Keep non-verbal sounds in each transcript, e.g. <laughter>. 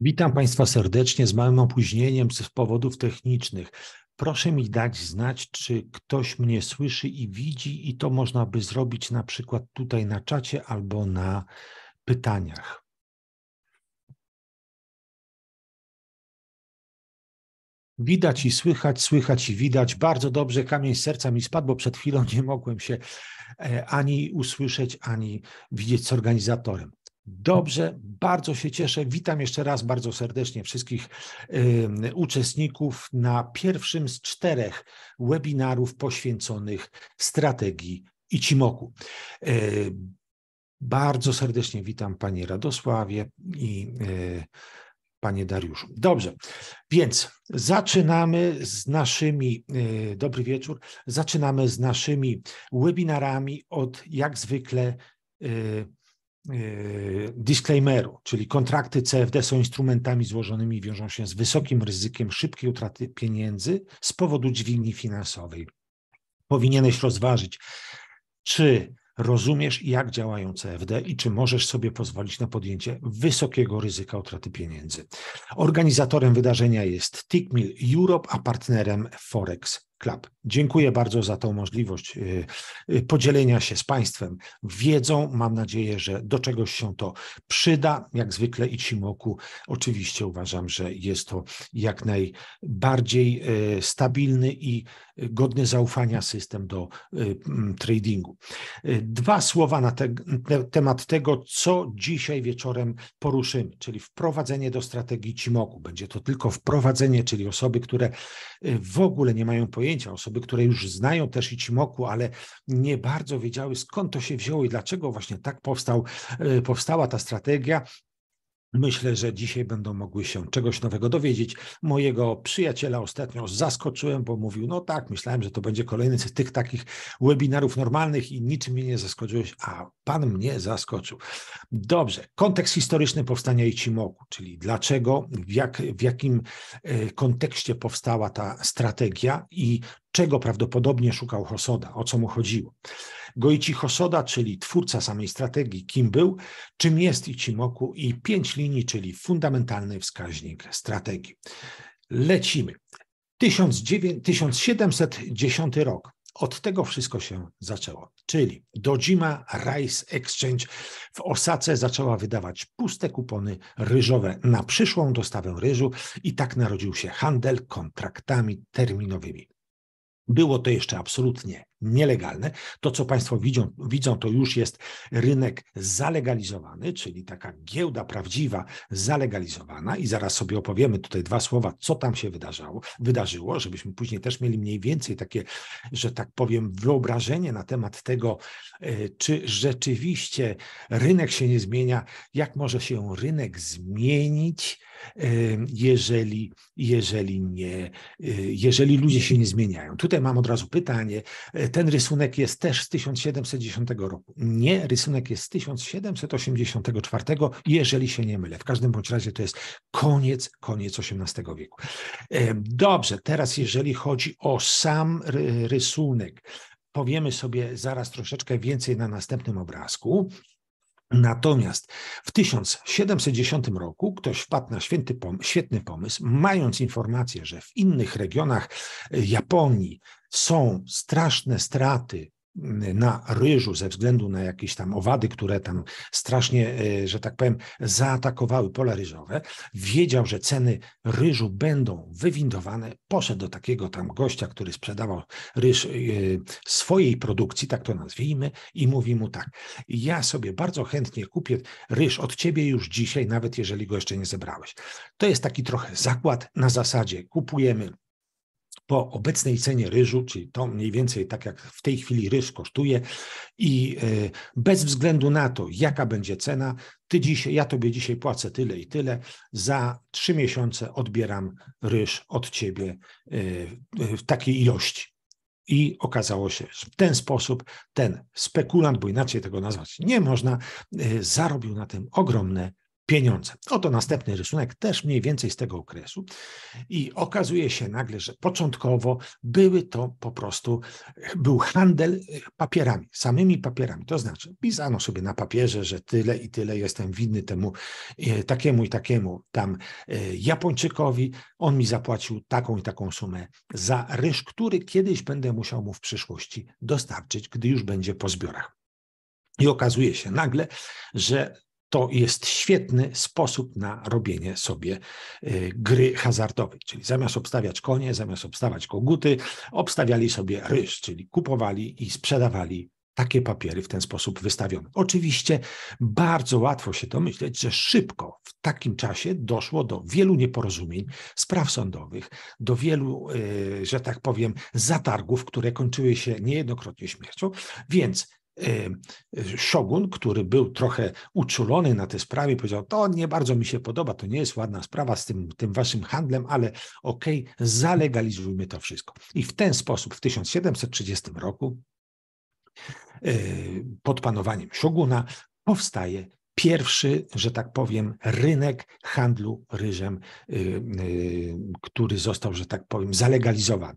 Witam Państwa serdecznie z małym opóźnieniem z powodów technicznych. Proszę mi dać znać, czy ktoś mnie słyszy i widzi, i to można by zrobić na przykład tutaj na czacie albo na pytaniach. Widać i słychać, słychać i widać. Bardzo dobrze, kamień serca mi spadł, bo przed chwilą nie mogłem się e, ani usłyszeć, ani widzieć z organizatorem. Dobrze, bardzo się cieszę. Witam jeszcze raz bardzo serdecznie wszystkich uczestników na pierwszym z czterech webinarów poświęconych strategii Ichimoku. Y, bardzo serdecznie witam Panie Radosławie i e, Panie Dariuszu. Dobrze, więc zaczynamy z naszymi, e, dobry wieczór, zaczynamy z naszymi webinarami od jak zwykle e, E, disclaimeru, czyli kontrakty CFD są instrumentami złożonymi i wiążą się z wysokim ryzykiem szybkiej utraty pieniędzy z powodu dźwigni finansowej. Powinieneś rozważyć, czy rozumiesz, jak działają CFD i czy możesz sobie pozwolić na podjęcie wysokiego ryzyka utraty pieniędzy. Organizatorem wydarzenia jest Tickmill Europe, a partnerem Forex Klap. Dziękuję bardzo za tą możliwość y, y, podzielenia się z Państwem wiedzą. Mam nadzieję, że do czegoś się to przyda. Jak zwykle i Cimoku oczywiście uważam, że jest to jak najbardziej y, stabilny i godny zaufania system do tradingu. Dwa słowa na, te, temat tego, co dzisiaj wieczorem poruszymy, czyli wprowadzenie do strategii Cimoku. Będzie to tylko wprowadzenie, czyli osoby, które w ogóle nie mają pojęcia, osoby, które już znają też Ichimoku, ale nie bardzo wiedziały skąd to się wzięło i dlaczego właśnie tak powstał, e, powstała ta strategia, Myślę, że dzisiaj będą mogły się czegoś nowego dowiedzieć. Mojego przyjaciela ostatnio zaskoczyłem, bo mówił: No tak, myślałem, że to będzie kolejny z tych takich webinarów normalnych i niczym mnie nie zaskoczyłeś, a pan mnie zaskoczył. Dobrze, kontekst historyczny powstania Ichimoku, czyli dlaczego, w, jak, w jakim e, kontekście powstała ta strategia i czego prawdopodobnie szukał Hosoda, o co mu chodziło. Goichi Hosoda, czyli twórca samej strategii, kim był, czym jest Ichimoku i pięć linii, czyli fundamentalny wskaźnik strategii. Lecimy. 1710 rok. Od tego wszystko się zaczęło. Czyli Dojima Rice Exchange w Osace zaczęła wydawać puste kupony ryżowe na przyszłą dostawę ryżu i tak narodził się handel kontraktami terminowymi. Było to jeszcze absolutnie nielegalne. To, co Państwo widzą, widzą, to już jest rynek zalegalizowany, czyli taka giełda prawdziwa, zalegalizowana. I zaraz sobie opowiemy tutaj dwa słowa, co tam się wydarzało, wydarzyło, żebyśmy później też mieli mniej więcej takie, że tak powiem, wyobrażenie na temat tego, e, czy rzeczywiście rynek się nie zmienia, jak może się rynek zmienić e, jeżeli, jeżeli nie, e, jeżeli ludzie się nie zmieniają. Tutaj mam od razu pytanie, ten rysunek jest też z 1710 roku. Nie, rysunek jest z 1784, jeżeli się nie mylę. W każdym bądź razie to jest koniec, koniec XVIII wieku. E, dobrze, teraz jeżeli chodzi o sam rysunek, powiemy sobie zaraz troszeczkę więcej na następnym obrazku. Natomiast w 1710 roku ktoś wpadł na świetny pomysł, mając informację, że w innych regionach e, Japonii są straszne straty mm, na ryżu ze względu na jakieś tam owady, które tam strasznie, e, że tak powiem, zaatakowały pola ryżowe, wiedział, że ceny ryżu będą wywindowane, poszedł do takiego tam gościa, który sprzedawał ryż e, swojej produkcji, tak to nazwijmy, i mówi mu tak, ja sobie bardzo chętnie kupię ryż od ciebie już dzisiaj, nawet jeżeli go jeszcze nie zebrałeś. To jest taki trochę zakład na zasadzie kupujemy po obecnej cenie ryżu, czyli to mniej więcej tak jak w tej chwili ryż kosztuje i e, bez względu na to, jaka będzie cena, ty dzisiaj, ja tobie dzisiaj płacę tyle i tyle, za trzy miesiące odbieram ryż od ciebie e, w takiej ilości. I okazało się, że w ten sposób ten spekulant, bo inaczej tego nazwać nie można, e, zarobił na tym ogromne pieniądze. Oto następny rysunek, też mniej więcej z tego okresu. I okazuje się nagle, że początkowo były to po prostu, był handel e, papierami, samymi papierami. To znaczy, pisano sobie na papierze, że tyle i tyle jestem winny temu, e, takiemu i takiemu tam e, Japończykowi. On mi zapłacił taką i taką sumę za ryż, który kiedyś będę musiał mu w przyszłości dostarczyć, gdy już będzie po zbiorach. I okazuje się nagle, że to jest świetny sposób na robienie sobie y, gry hazardowej. Czyli zamiast obstawiać konie, zamiast obstawiać koguty, obstawiali sobie ryż, czyli kupowali i sprzedawali takie papiery w ten sposób wystawione. Oczywiście bardzo łatwo się domyśleć, że szybko w takim czasie doszło do wielu nieporozumień, spraw sądowych, do wielu, y, że tak powiem, zatargów, które kończyły się niejednokrotnie śmiercią. Więc Y, szogun, który był trochę uczulony na tę sprawę, powiedział: To nie bardzo mi się podoba, to nie jest ładna sprawa z tym, tym waszym handlem, ale okej, okay, zalegalizujmy to wszystko. I w ten sposób w 1730 roku y, pod panowaniem szoguna powstaje pierwszy, że tak powiem, rynek handlu ryżem, y, który został, że tak powiem, zalegalizowany.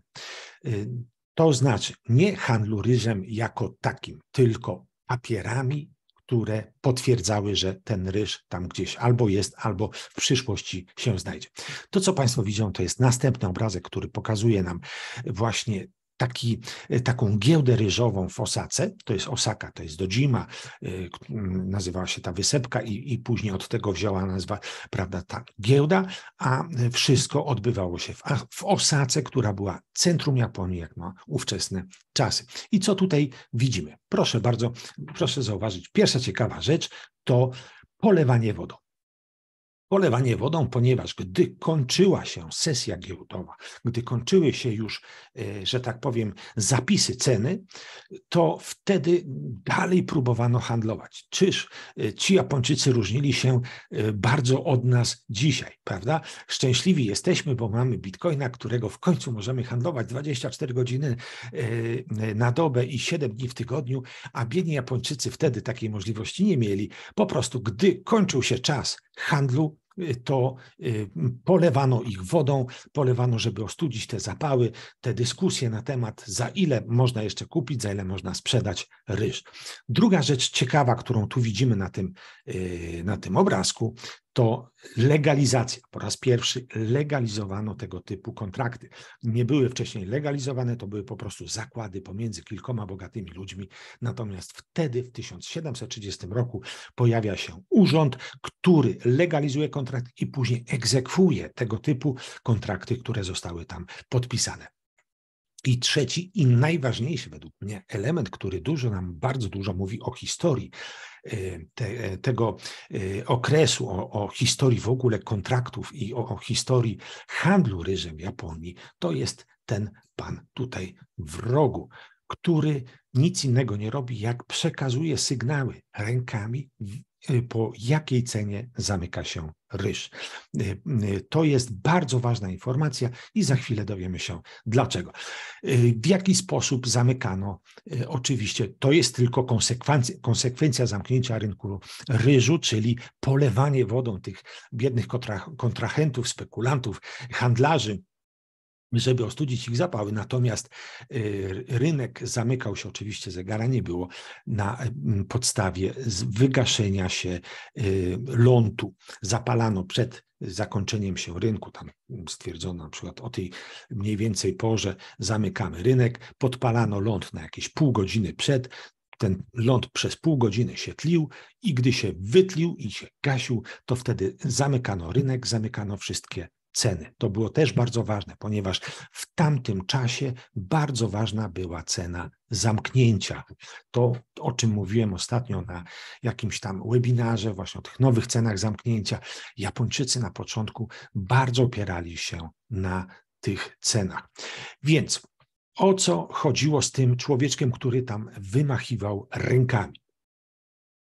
To znaczy nie handlu ryżem jako takim, tylko papierami, które potwierdzały, że ten ryż tam gdzieś albo jest, albo w przyszłości się znajdzie. To, co Państwo widzą, to jest następny obrazek, który pokazuje nam właśnie taki, e, taką giełdę ryżową w Osace, to jest Osaka, to jest Dojima, e, nazywała się ta wysepka i, i później od tego wzięła nazwa, prawda, ta giełda, a e, wszystko odbywało się w, w Osace, która była centrum Japonii, jak na ówczesne czasy. I co tutaj widzimy? Proszę bardzo, proszę zauważyć, pierwsza ciekawa rzecz to polewanie wodą. Polewanie wodą, ponieważ gdy kończyła się sesja giełdowa, gdy kończyły się już, e, że tak powiem, zapisy ceny, to wtedy dalej próbowano handlować. Czyż e, ci Japończycy różnili się e, bardzo od nas dzisiaj, prawda? Szczęśliwi jesteśmy, bo mamy bitcoina, którego w końcu możemy handlować 24 godziny na dobę i 7 dni w tygodniu, a biedni Japończycy wtedy takiej możliwości nie mieli. Po prostu, gdy kończył się czas handlu, to y, polewano ich wodą, polewano, żeby ostudzić te zapały, te dyskusje na temat, za ile można jeszcze kupić, za ile można sprzedać ryż. Druga rzecz ciekawa, którą tu widzimy na tym, y, na tym obrazku, to legalizacja. Po raz pierwszy legalizowano tego typu kontrakty. Nie były wcześniej legalizowane, to były po prostu zakłady pomiędzy kilkoma bogatymi ludźmi. Natomiast wtedy, w 1730 roku, pojawia się urząd, który legalizuje kontrakt i później egzekwuje tego typu kontrakty, które zostały tam podpisane. I trzeci i najważniejszy według mnie element, który dużo nam, bardzo dużo mówi o historii e, te, e, tego e, okresu, o, o, historii w ogóle kontraktów i o, o historii handlu ryżem Japonii, to jest ten pan tutaj w rogu, który nic innego nie robi, jak przekazuje sygnały rękami, Y, po jakiej cenie zamyka się ryż. Y, y, to jest bardzo ważna informacja i za chwilę dowiemy się dlaczego. W jaki sposób zamykano? Oczywiście to jest tylko konsekwencja, konsekwencja zamknięcia rynku ryżu, czyli polewanie wodą tych biednych kontrahentów, spekulantów, handlarzy żeby ostudzić ich zapały. Natomiast y, rynek zamykał się oczywiście, zegara nie było, na mm, podstawie wygaszenia się y, lądu. Zapalano przed zakończeniem się rynku, tam stwierdzono na przykład o tej mniej więcej porze zamykamy rynek, podpalano ląd na jakieś pół godziny przed, ten ląd przez pół godziny się tlił i gdy się wytlił i się gasił, to wtedy zamykano rynek, zamykano wszystkie ceny. To było też bardzo ważne, ponieważ w tamtym czasie bardzo ważna była cena zamknięcia. To, o czym mówiłem ostatnio na jakimś tam webinarze, właśnie o tych nowych cenach zamknięcia, Japończycy na początku bardzo opierali się na tych cenach. Więc o co chodziło z tym człowieczkiem, który tam wymachiwał rękami?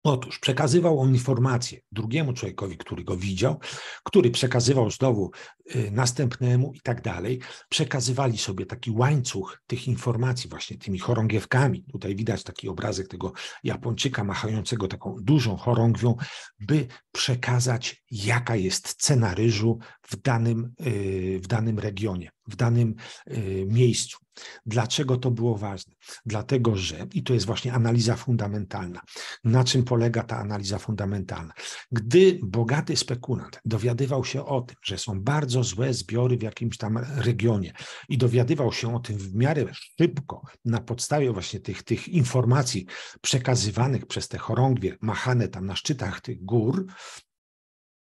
Otóż przekazywał on informację drugiemu człowiekowi, który go widział, który przekazywał znowu y, następnemu i tak dalej. Przekazywali sobie taki łańcuch tych informacji właśnie tymi chorągiewkami. Tutaj widać taki obrazek tego Japończyka machającego taką dużą chorągwią, by przekazać jaka jest cena ryżu w danym, y, w danym regionie w danym y, miejscu. Dlaczego to było ważne? Dlatego, że, i to jest właśnie analiza fundamentalna, na czym polega ta analiza fundamentalna? Gdy bogaty spekulant dowiadywał się o tym, że są bardzo złe zbiory w jakimś tam regionie i dowiadywał się o tym w miarę szybko, na podstawie właśnie tych, tych informacji przekazywanych przez te chorągwie machane tam na szczytach tych gór,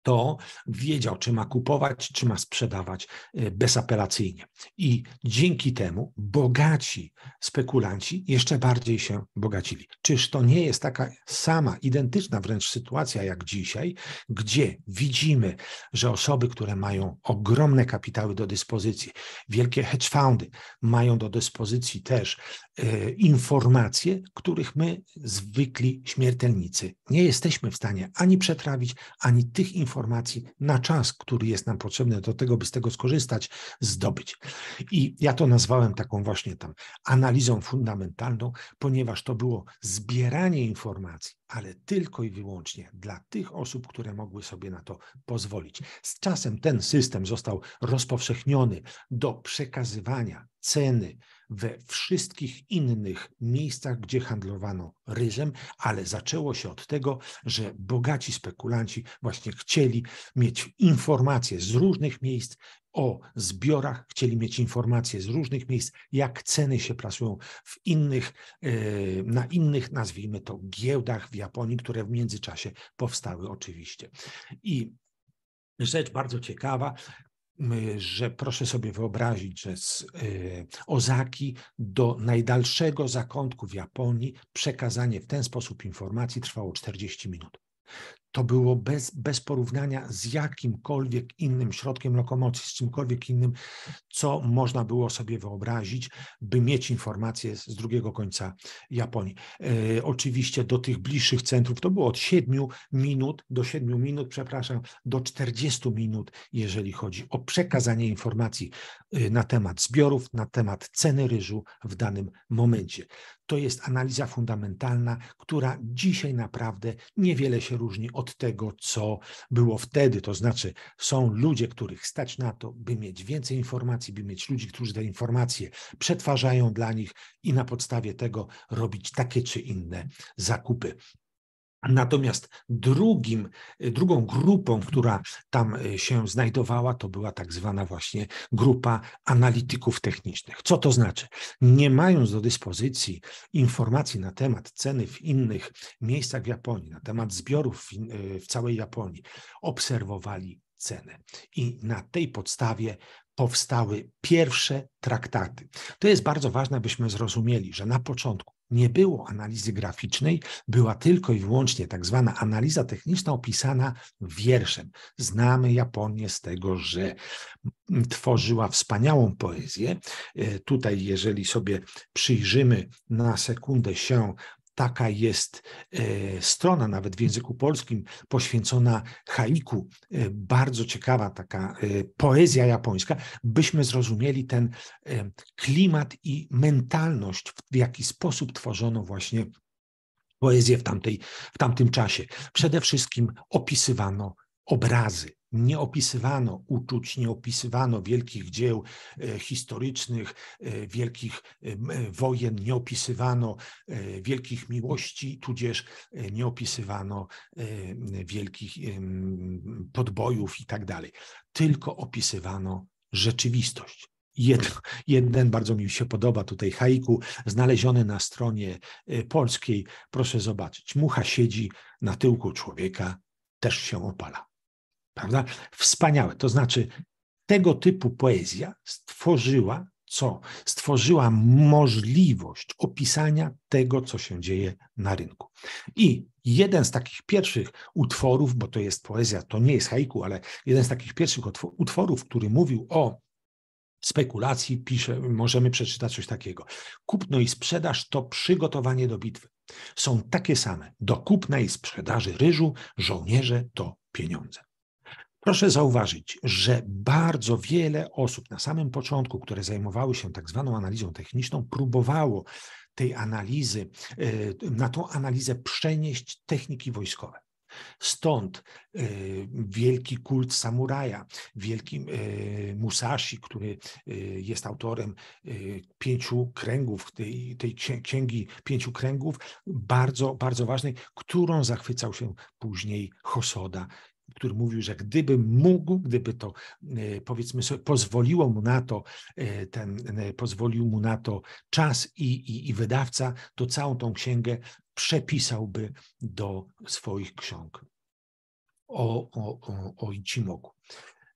to wiedział, czy ma kupować, czy ma sprzedawać y, bezapelacyjnie. I dzięki temu bogaci spekulanci jeszcze bardziej się bogacili. Czyż to nie jest taka sama, identyczna wręcz sytuacja jak dzisiaj, gdzie widzimy, że osoby, które mają ogromne kapitały do dyspozycji, wielkie hedge fundy mają do dyspozycji też y, informacje, których my, zwykli śmiertelnicy, nie jesteśmy w stanie ani przetrawić, ani tych informacji, informacji na czas, który jest nam potrzebny do tego, by z tego skorzystać, zdobyć. I ja to nazwałem taką właśnie tam analizą fundamentalną, ponieważ to było zbieranie informacji, ale tylko i wyłącznie dla tych osób, które mogły sobie na to pozwolić. Z czasem ten system został rozpowszechniony do przekazywania ceny we wszystkich innych miejscach, gdzie handlowano ryżem, ale zaczęło się od tego, że bogaci spekulanci właśnie chcieli mieć informacje z różnych miejsc o zbiorach, chcieli mieć informacje z różnych miejsc, jak ceny się plasują w innych, e, na innych, nazwijmy to, giełdach w Japonii, które w międzyczasie powstały oczywiście. I rzecz bardzo ciekawa, że proszę sobie wyobrazić, że z y, Ozaki do najdalszego zakątku w Japonii przekazanie w ten sposób informacji trwało 40 minut to było bez, bez porównania z jakimkolwiek innym środkiem lokomocji, z czymkolwiek innym, co można było sobie wyobrazić, by mieć informacje z drugiego końca Japonii. E, oczywiście do tych bliższych centrów to było od 7 minut do 7 minut, przepraszam, do 40 minut, jeżeli chodzi o przekazanie informacji e, na temat zbiorów, na temat ceny ryżu w danym momencie to jest analiza fundamentalna, która dzisiaj naprawdę niewiele się różni od tego, co było wtedy. To znaczy, są ludzie, których stać na to, by mieć więcej informacji, by mieć ludzi, którzy te informacje przetwarzają dla nich i na podstawie tego robić takie czy inne zakupy. Natomiast drugim, drugą grupą, która tam e, się znajdowała, to była tak zwana właśnie grupa analityków technicznych. Co to znaczy? Nie mając do dyspozycji informacji na temat ceny w innych miejscach w Japonii, na temat zbiorów w e, całej Japonii, obserwowali cenę i na tej podstawie powstały pierwsze traktaty. To jest bardzo ważne, abyśmy zrozumieli, że na początku nie było analizy graficznej, była tylko i wyłącznie tak zwana analiza techniczna opisana wierszem. Znamy Japonię z tego, że tworzyła wspaniałą poezję. E, tutaj, jeżeli sobie przyjrzymy na sekundę się Taka jest e, strona nawet w języku polskim poświęcona haiku, e, bardzo ciekawa taka e, poezja japońska, byśmy zrozumieli ten klimat i mentalność, w jaki sposób tworzono właśnie poezję w, tamtej, w tamtym czasie. Przede wszystkim opisywano obrazy nie opisywano uczuć, nie opisywano wielkich dzieł e, historycznych, e, wielkich e, wojen, nie opisywano wielkich miłości, tudzież nie opisywano wielkich podbojów i tak dalej. Tylko opisywano rzeczywistość. Jeden, jeden, bardzo mi się podoba tutaj haiku, znaleziony na stronie polskiej. Proszę zobaczyć. Mucha siedzi na tyłku człowieka, też się opala. Prawda? Wspaniałe. To znaczy, tego typu poezja stworzyła co? Stworzyła możliwość opisania tego, co się dzieje na rynku. I jeden z takich pierwszych utworów, bo to jest poezja, to nie jest haiku, ale jeden z takich pierwszych utworów, który mówił o spekulacji, pisze, możemy przeczytać coś takiego. Kupno i sprzedaż to przygotowanie do bitwy. Są takie same. Do kupna i sprzedaży ryżu żołnierze to pieniądze. Proszę zauważyć, że bardzo wiele osób na samym początku, które zajmowały się tak zwaną analizą techniczną, próbowało tej analizy, e, na tą analizę przenieść techniki wojskowe. Stąd e, wielki kult samuraja, wielki e, Musashi, który jest autorem pięciu kręgów, tej, tej księgi pięciu kręgów, bardzo, bardzo ważnej, którą zachwycał się później Hosoda który mówił, że gdyby mógł, gdyby to e, powiedzmy sobie, pozwoliło mu na to, e, ten, e, pozwolił mu na to czas i, i, i wydawca, to całą tą księgę przepisałby do swoich ksiąg o, o, o, o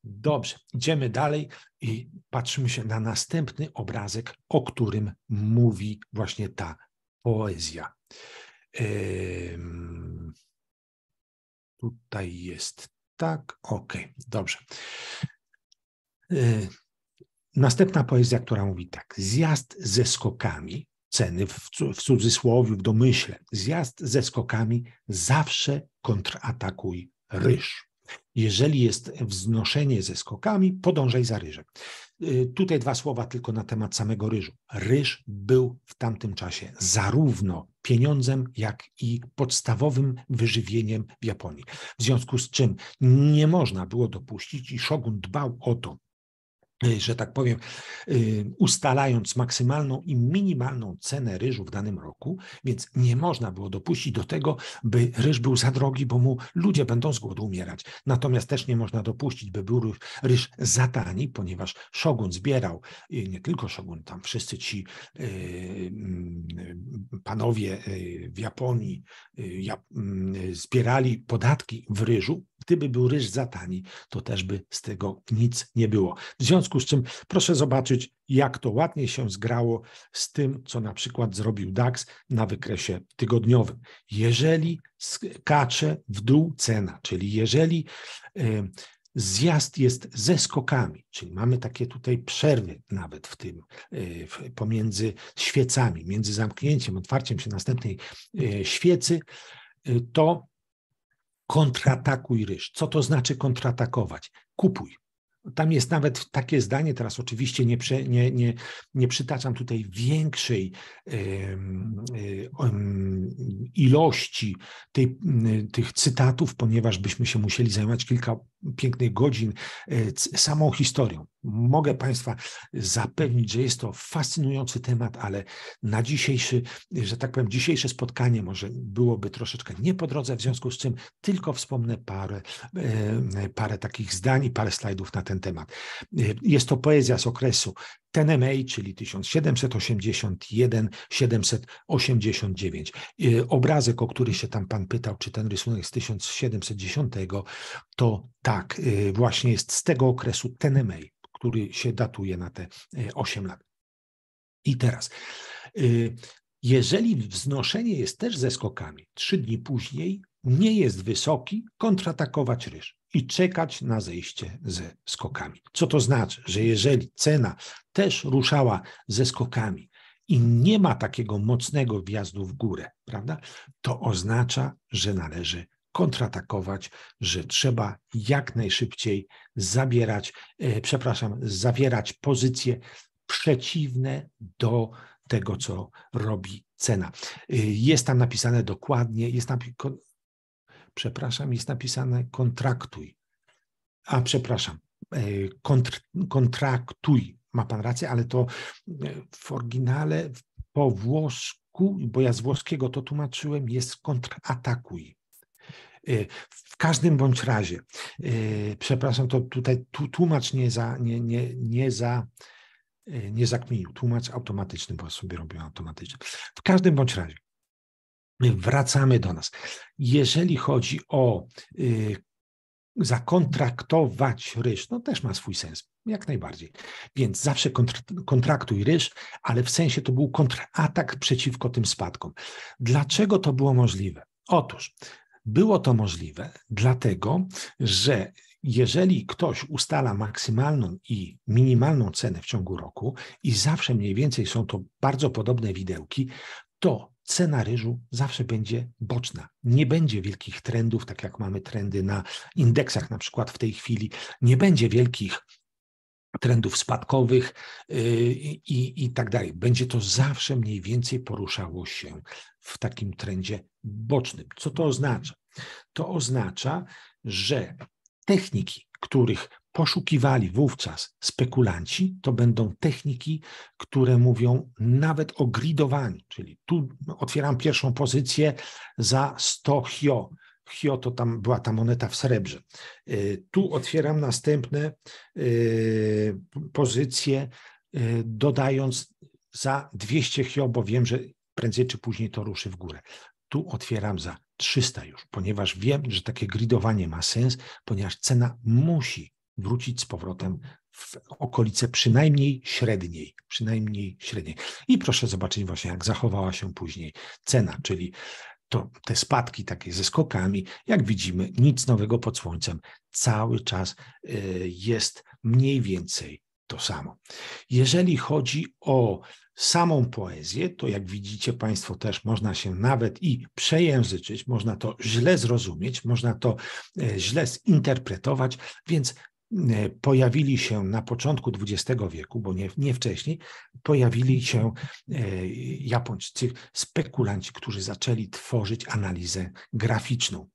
Dobrze, idziemy dalej i patrzymy się na następny obrazek, o którym mówi właśnie ta poezja. Yy... Tutaj jest tak. Ok, dobrze. Y, następna poezja, która mówi tak. Zjazd ze skokami, ceny w cudzysłowie, w domyśle. Zjazd ze skokami zawsze kontratakuj ryż. Jeżeli jest wznoszenie ze skokami, podążaj za ryżem. Y, tutaj dwa słowa tylko na temat samego ryżu. Ryż był w tamtym czasie zarówno pieniądzem, jak i podstawowym wyżywieniem w Japonii. W związku z czym nie można było dopuścić, i szogun dbał o to, że tak powiem, y, ustalając maksymalną i minimalną cenę ryżu w danym roku, więc nie można było dopuścić do tego, by ryż był za drogi, bo mu ludzie będą z głodu umierać. Natomiast też nie można dopuścić, by był ryż za tani, ponieważ szogun zbierał, y, nie tylko szogun, tam wszyscy ci y, mm, panowie w Japonii mm, zbierali podatki w ryżu, Gdyby był ryż za tani, to też by z tego nic nie było. W związku z czym proszę zobaczyć, jak to ładnie się zgrało z tym, co na przykład zrobił DAX na wykresie tygodniowym. Jeżeli skacze w dół cena, czyli jeżeli zjazd jest ze skokami, czyli mamy takie tutaj przerwy nawet w tym, e, pomiędzy świecami, między zamknięciem, otwarciem się następnej e, świecy, e, to kontratakuj ryż. Co to znaczy kontratakować? Kupuj. Tam jest nawet takie zdanie, teraz oczywiście nie, przy, nie, nie, nie przytaczam tutaj większej ilości tej, tych cytatów, ponieważ byśmy się musieli zajmować kilka pięknych godzin e, samą historią. Mogę Państwa zapewnić, że jest to fascynujący temat, ale na dzisiejszy, że tak powiem, dzisiejsze spotkanie może byłoby troszeczkę nie po drodze, w związku z czym tylko wspomnę parę, e, parę takich zdań i parę slajdów na ten temat. E, jest to poezja z okresu TNMA, czyli 1781-789. Obrazek, o który się tam Pan pytał, czy ten rysunek z 1710, to ta tak, y, właśnie jest z tego okresu ten Tenemei, który się datuje na te 8 y, lat. I teraz, y, jeżeli wznoszenie jest też ze skokami, trzy dni później nie jest wysoki, kontratakować ryż i czekać na zejście ze skokami. Co to znaczy, że jeżeli cena też ruszała ze skokami i nie ma takiego mocnego wjazdu w górę, prawda, to oznacza, że należy kontratakować, że trzeba jak najszybciej zabierać, e, przepraszam, zawierać pozycje przeciwne do tego, co robi cena. E, jest tam napisane dokładnie, jest tam, przepraszam, jest napisane kontraktuj. A przepraszam, e, kontr, kontraktuj. Ma pan rację, ale to w oryginale po włosku, bo ja z włoskiego to tłumaczyłem, jest kontratakuj. Y, w każdym bądź razie, y, przepraszam, to tutaj tłumacz nie za, nie, nie, nie za, y, nie zakminił, tłumacz automatyczny, bo sobie robił automatycznie. W każdym bądź razie, wracamy do nas. Jeżeli chodzi o zakontraktować ryż, no też ma swój sens, jak najbardziej. Więc zawsze kontr kontraktuj ryż, ale w sensie to był kontratak przeciwko tym spadkom. Dlaczego to było możliwe? Otóż było to możliwe, dlatego że jeżeli ktoś ustala maksymalną i minimalną cenę w ciągu roku i zawsze mniej więcej są to bardzo podobne widełki, to cena ryżu zawsze będzie boczna. Nie będzie wielkich trendów, tak jak mamy trendy na indeksach na przykład w tej chwili. Nie będzie wielkich trendów spadkowych y, i, i tak dalej. Będzie to zawsze mniej więcej poruszało się w takim trendzie bocznym. Co to oznacza? To oznacza, że techniki, których poszukiwali wówczas spekulanci, to będą techniki, które mówią nawet o gridowaniu, czyli tu otwieram pierwszą pozycję za 100 hio, Kyoto, tam była ta moneta w srebrze. Y, tu otwieram następne y, pozycje, y, dodając za 200 hyo, bo wiem, że prędzej czy później to ruszy w górę. Tu otwieram za 300 już, ponieważ wiem, że takie gridowanie ma sens, ponieważ cena musi wrócić z powrotem w okolice przynajmniej średniej, przynajmniej średniej. I proszę zobaczyć właśnie, jak zachowała się później cena, czyli to te spadki takie ze skokami, jak widzimy, nic nowego pod słońcem. Cały czas y, jest mniej więcej to samo. Jeżeli chodzi o samą poezję, to jak widzicie Państwo też można się nawet i przejęzyczyć, można to źle zrozumieć, można to y, źle zinterpretować, więc E, pojawili się na początku XX wieku, bo nie, nie wcześniej, pojawili mhm. się e, Japończycy, spekulanci, którzy zaczęli tworzyć analizę graficzną.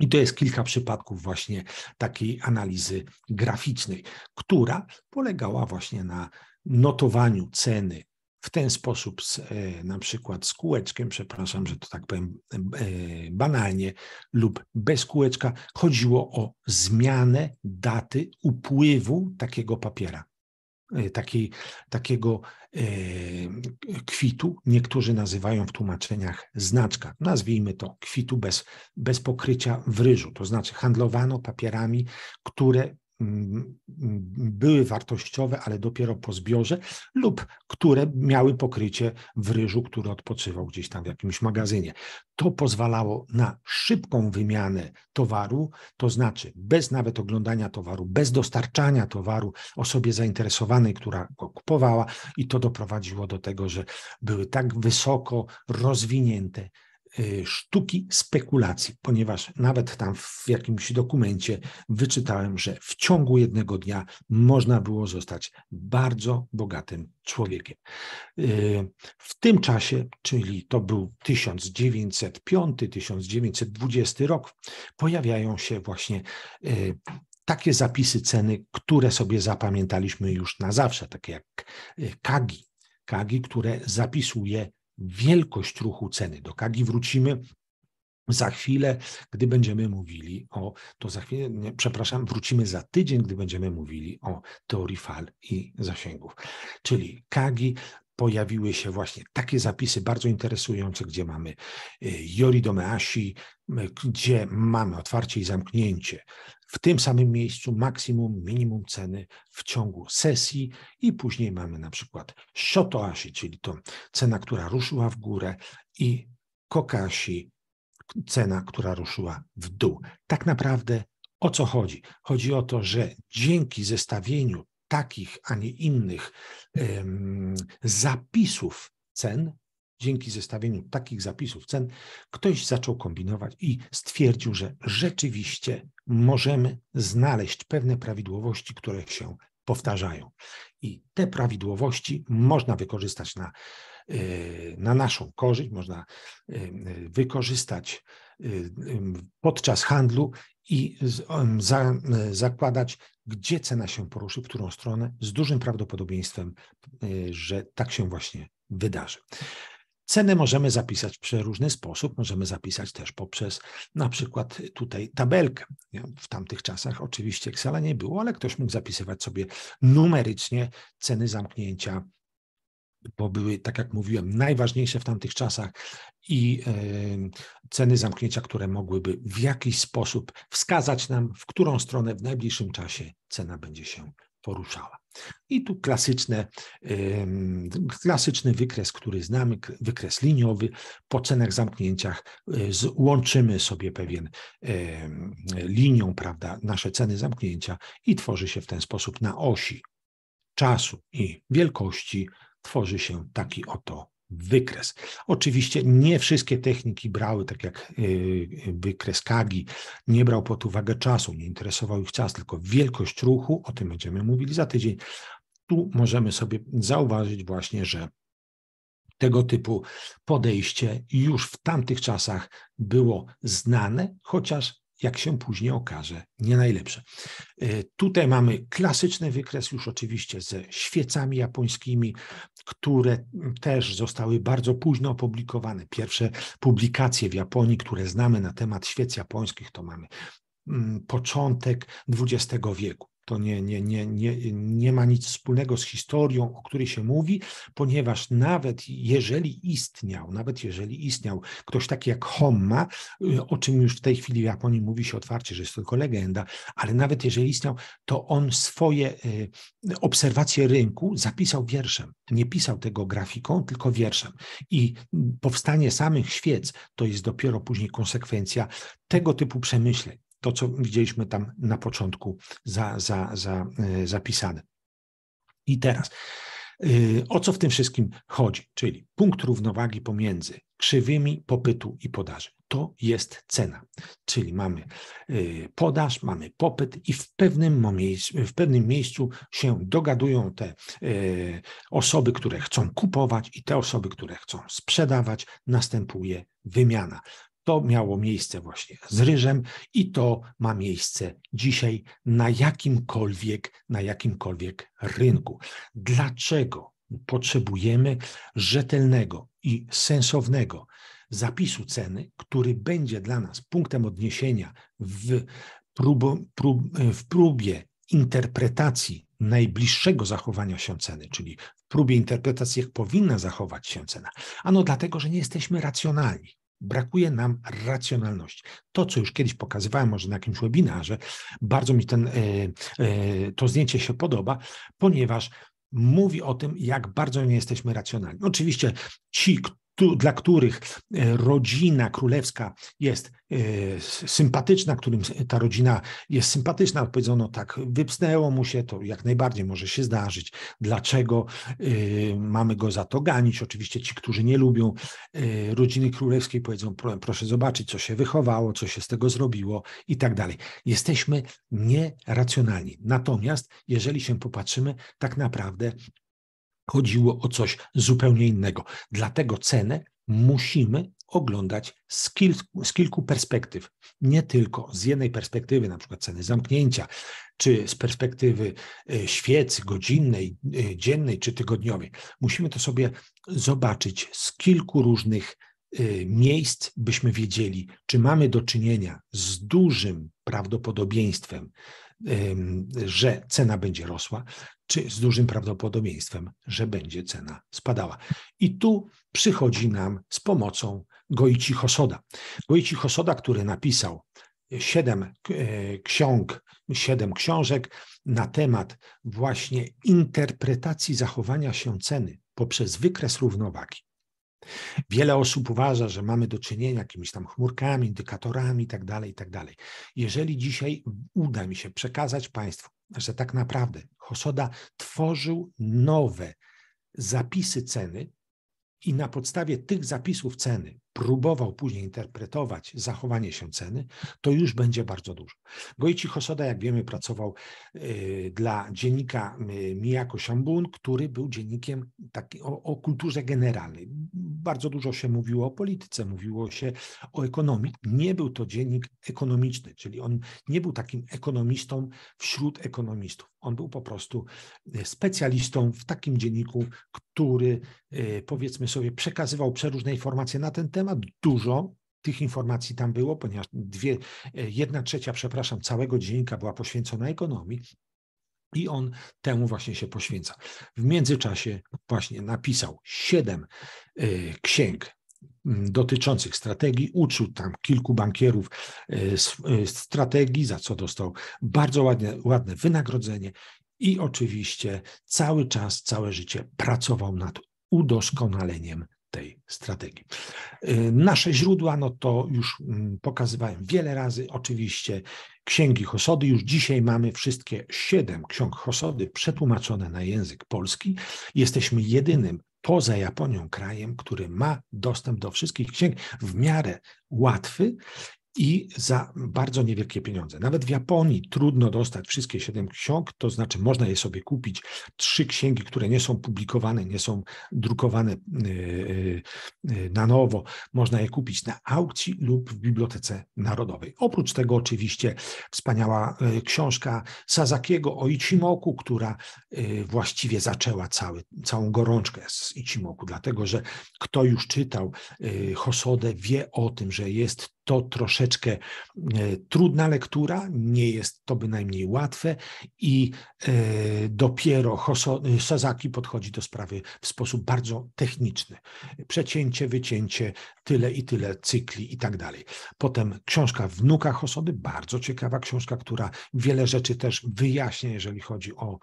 I to jest kilka przypadków właśnie takiej analizy graficznej, która polegała właśnie na notowaniu ceny w ten sposób z, e, na przykład z kółeczkiem, przepraszam, że to tak powiem e, banalnie, lub bez kółeczka, chodziło o zmianę daty upływu takiego papiera. E, takiej, takiego kwitu, niektórzy nazywają w tłumaczeniach znaczka. Nazwijmy to kwitu bez, bez pokrycia w ryżu, to znaczy handlowano papierami, które Mm, były wartościowe, ale dopiero po zbiorze, lub które miały pokrycie w ryżu, który odpoczywał gdzieś tam w jakimś magazynie. To pozwalało na szybką wymianę towaru, to znaczy bez nawet oglądania towaru, bez dostarczania towaru osobie zainteresowanej, która go kupowała, i to doprowadziło do tego, że były tak wysoko rozwinięte Y, sztuki spekulacji, ponieważ nawet tam w jakimś dokumencie wyczytałem, że w ciągu jednego dnia można było zostać bardzo bogatym człowiekiem. Y, w tym czasie, czyli to był 1905-1920 rok, pojawiają się właśnie y, takie zapisy ceny, które sobie zapamiętaliśmy już na zawsze, takie jak Kagi, Kagi, które zapisuje wielkość ruchu ceny. Do Kagi wrócimy za chwilę, gdy będziemy mówili o, to za chwilę, nie, przepraszam, wrócimy za tydzień, gdy będziemy mówili o teorii fal i zasięgów. Czyli Kagi pojawiły się właśnie takie zapisy bardzo interesujące, gdzie mamy joridomeasi, y, gdzie mamy otwarcie i zamknięcie. W tym samym miejscu maksimum, minimum ceny w ciągu sesji i później mamy na przykład shotoasi, czyli to cena, która ruszyła w górę i kokashi, cena, która ruszyła w dół. Tak naprawdę o co chodzi? Chodzi o to, że dzięki zestawieniu takich, a nie innych zapisów cen, dzięki zestawieniu takich zapisów cen, ktoś zaczął kombinować i stwierdził, że rzeczywiście możemy znaleźć pewne prawidłowości, które się powtarzają. I te prawidłowości można wykorzystać na, e, na naszą korzyść, można e, wykorzystać e, podczas handlu i zakładać gdzie cena się poruszy, w którą stronę, z dużym prawdopodobieństwem, e, że tak się właśnie wydarzy. Ceny możemy zapisać w przeróżny sposób. Możemy zapisać też poprzez na przykład tutaj tabelkę. W tamtych czasach oczywiście Excela nie było, ale ktoś mógł zapisywać sobie numerycznie ceny zamknięcia bo były, tak jak mówiłem, najważniejsze w tamtych czasach i e, ceny zamknięcia, które mogłyby w jakiś sposób wskazać nam, w którą stronę w najbliższym czasie cena będzie się poruszała. I tu klasyczne, klasyczny wykres, który znamy, wykres liniowy. Po cenach zamknięciach e, łączymy sobie pewien linią, prawda, nasze ceny zamknięcia i tworzy się w ten sposób na osi czasu i wielkości tworzy się taki oto wykres. Oczywiście nie wszystkie techniki brały, tak jak y, y, wykres Kagi, nie brał pod uwagę czasu, nie interesował ich czas, tylko wielkość ruchu, o tym będziemy mówili za tydzień. Tu możemy sobie zauważyć właśnie, że tego typu podejście już w tamtych czasach było znane, chociaż jak się później okaże, nie najlepsze. E, tutaj mamy klasyczny wykres już oczywiście ze świecami japońskimi, które też zostały bardzo późno opublikowane. Pierwsze publikacje w Japonii, które znamy na temat świec japońskich, to mamy mm, początek XX wieku to nie, nie, nie, nie, nie ma nic wspólnego z historią, o której się mówi, ponieważ nawet jeżeli istniał, nawet jeżeli istniał ktoś taki jak Homma, y, o czym już w tej chwili w Japonii mówi się otwarcie, że jest tylko legenda, ale nawet jeżeli istniał, to on swoje y, obserwacje rynku zapisał wierszem. Nie pisał tego grafiką, tylko wierszem. I powstanie samych świec to jest dopiero później konsekwencja tego typu przemyśleń to, co widzieliśmy tam na początku za, za, za, e, zapisane. I teraz, e, o co w tym wszystkim chodzi? Czyli punkt równowagi pomiędzy krzywymi popytu i podaży. To jest cena. Czyli mamy e, podaż, mamy popyt i w pewnym, momencie, w pewnym miejscu się dogadują te osoby, które chcą kupować i te osoby, które chcą sprzedawać. Następuje wymiana. To miało miejsce właśnie z ryżem i to ma miejsce dzisiaj na jakimkolwiek, na jakimkolwiek rynku. Dlaczego potrzebujemy rzetelnego i sensownego zapisu ceny, który będzie dla nas punktem odniesienia w, prób, w próbie interpretacji najbliższego zachowania się ceny, czyli w próbie interpretacji, jak powinna zachować się cena. Ano dlatego, że nie jesteśmy racjonalni brakuje nam racjonalności. To, co już kiedyś pokazywałem, może na jakimś webinarze, bardzo mi ten, e, e, to zdjęcie się podoba, ponieważ mówi o tym, jak bardzo nie jesteśmy racjonalni. Oczywiście ci, dla których e, rodzina królewska jest e, sympatyczna, którym ta rodzina jest sympatyczna, powiedzono tak, wypsnęło mu się to, jak najbardziej może się zdarzyć. Dlaczego e, mamy go za to ganić? Oczywiście ci, którzy nie lubią rodziny królewskiej, powiedzą, proszę zobaczyć, co się wychowało, co się z tego zrobiło i tak dalej. Jesteśmy nieracjonalni. Natomiast, jeżeli się popatrzymy, tak naprawdę chodziło o coś zupełnie innego. Dlatego cenę musimy oglądać z kilku, z kilku perspektyw. Nie tylko z jednej perspektywy, na przykład ceny zamknięcia, czy z perspektywy e, świec godzinnej, e, dziennej czy tygodniowej. Musimy to sobie zobaczyć z kilku różnych e, miejsc, byśmy wiedzieli, czy mamy do czynienia z dużym prawdopodobieństwem że cena będzie rosła, czy z dużym prawdopodobieństwem, że będzie cena spadała. I tu przychodzi nam z pomocą Goichi Hosoda. Goichi Hosoda, który napisał siedem e, ksiąg, siedem książek na temat właśnie interpretacji zachowania się ceny poprzez wykres równowagi. Wiele osób uważa, że mamy do czynienia jakimiś tam chmurkami, indykatorami itd., tak itd. Tak Jeżeli dzisiaj uda mi się przekazać Państwu, że tak naprawdę Hosoda tworzył nowe zapisy ceny i na podstawie tych zapisów ceny próbował później interpretować zachowanie się ceny, to już będzie bardzo dużo. Goichi Hosoda, jak wiemy, pracował y, dla dziennika y, Miyako Shambun, który był dziennikiem taki, o, o kulturze generalnej. Bardzo dużo się mówiło o polityce, mówiło się o ekonomii. Nie był to dziennik ekonomiczny, czyli on nie był takim ekonomistą wśród ekonomistów. On był po prostu e, specjalistą w takim dzienniku, który e, powiedzmy sobie przekazywał przeróżne informacje na ten temat. Dużo tych informacji tam było, ponieważ dwie, e, jedna trzecia, przepraszam, całego dziennika była poświęcona ekonomii. I on temu właśnie się poświęca. W międzyczasie właśnie napisał siedem księg dotyczących strategii, uczył tam kilku bankierów e, e, strategii, za co dostał bardzo ładne, ładne wynagrodzenie i oczywiście cały czas, całe życie pracował nad udoskonaleniem tej strategii. E, nasze źródła, no to już mm, pokazywałem wiele razy, oczywiście księgi Hosody. Już dzisiaj mamy wszystkie siedem ksiąg Hosody przetłumaczone na język polski. Jesteśmy jedynym poza Japonią krajem, który ma dostęp do wszystkich księg w miarę łatwy i za bardzo niewielkie pieniądze. Nawet w Japonii trudno dostać wszystkie siedem ksiąg, to znaczy można je sobie kupić. Trzy księgi, które nie są publikowane, nie są drukowane y, y, y, na nowo, można je kupić na aukcji lub w Bibliotece Narodowej. Oprócz tego oczywiście wspaniała książka Sazakiego o Ichimoku, która właściwie zaczęła cały, całą gorączkę z Ichimoku, dlatego że kto już czytał Hosodę, wie o tym, że jest to troszeczkę troszeczkę e, trudna lektura, nie jest to bynajmniej łatwe i e, dopiero e, Sasaki podchodzi do sprawy w sposób bardzo techniczny. Przecięcie, wycięcie, tyle i tyle cykli i tak dalej. Potem książka Wnuka Hosody, bardzo ciekawa książka, która wiele rzeczy też wyjaśnia, jeżeli chodzi o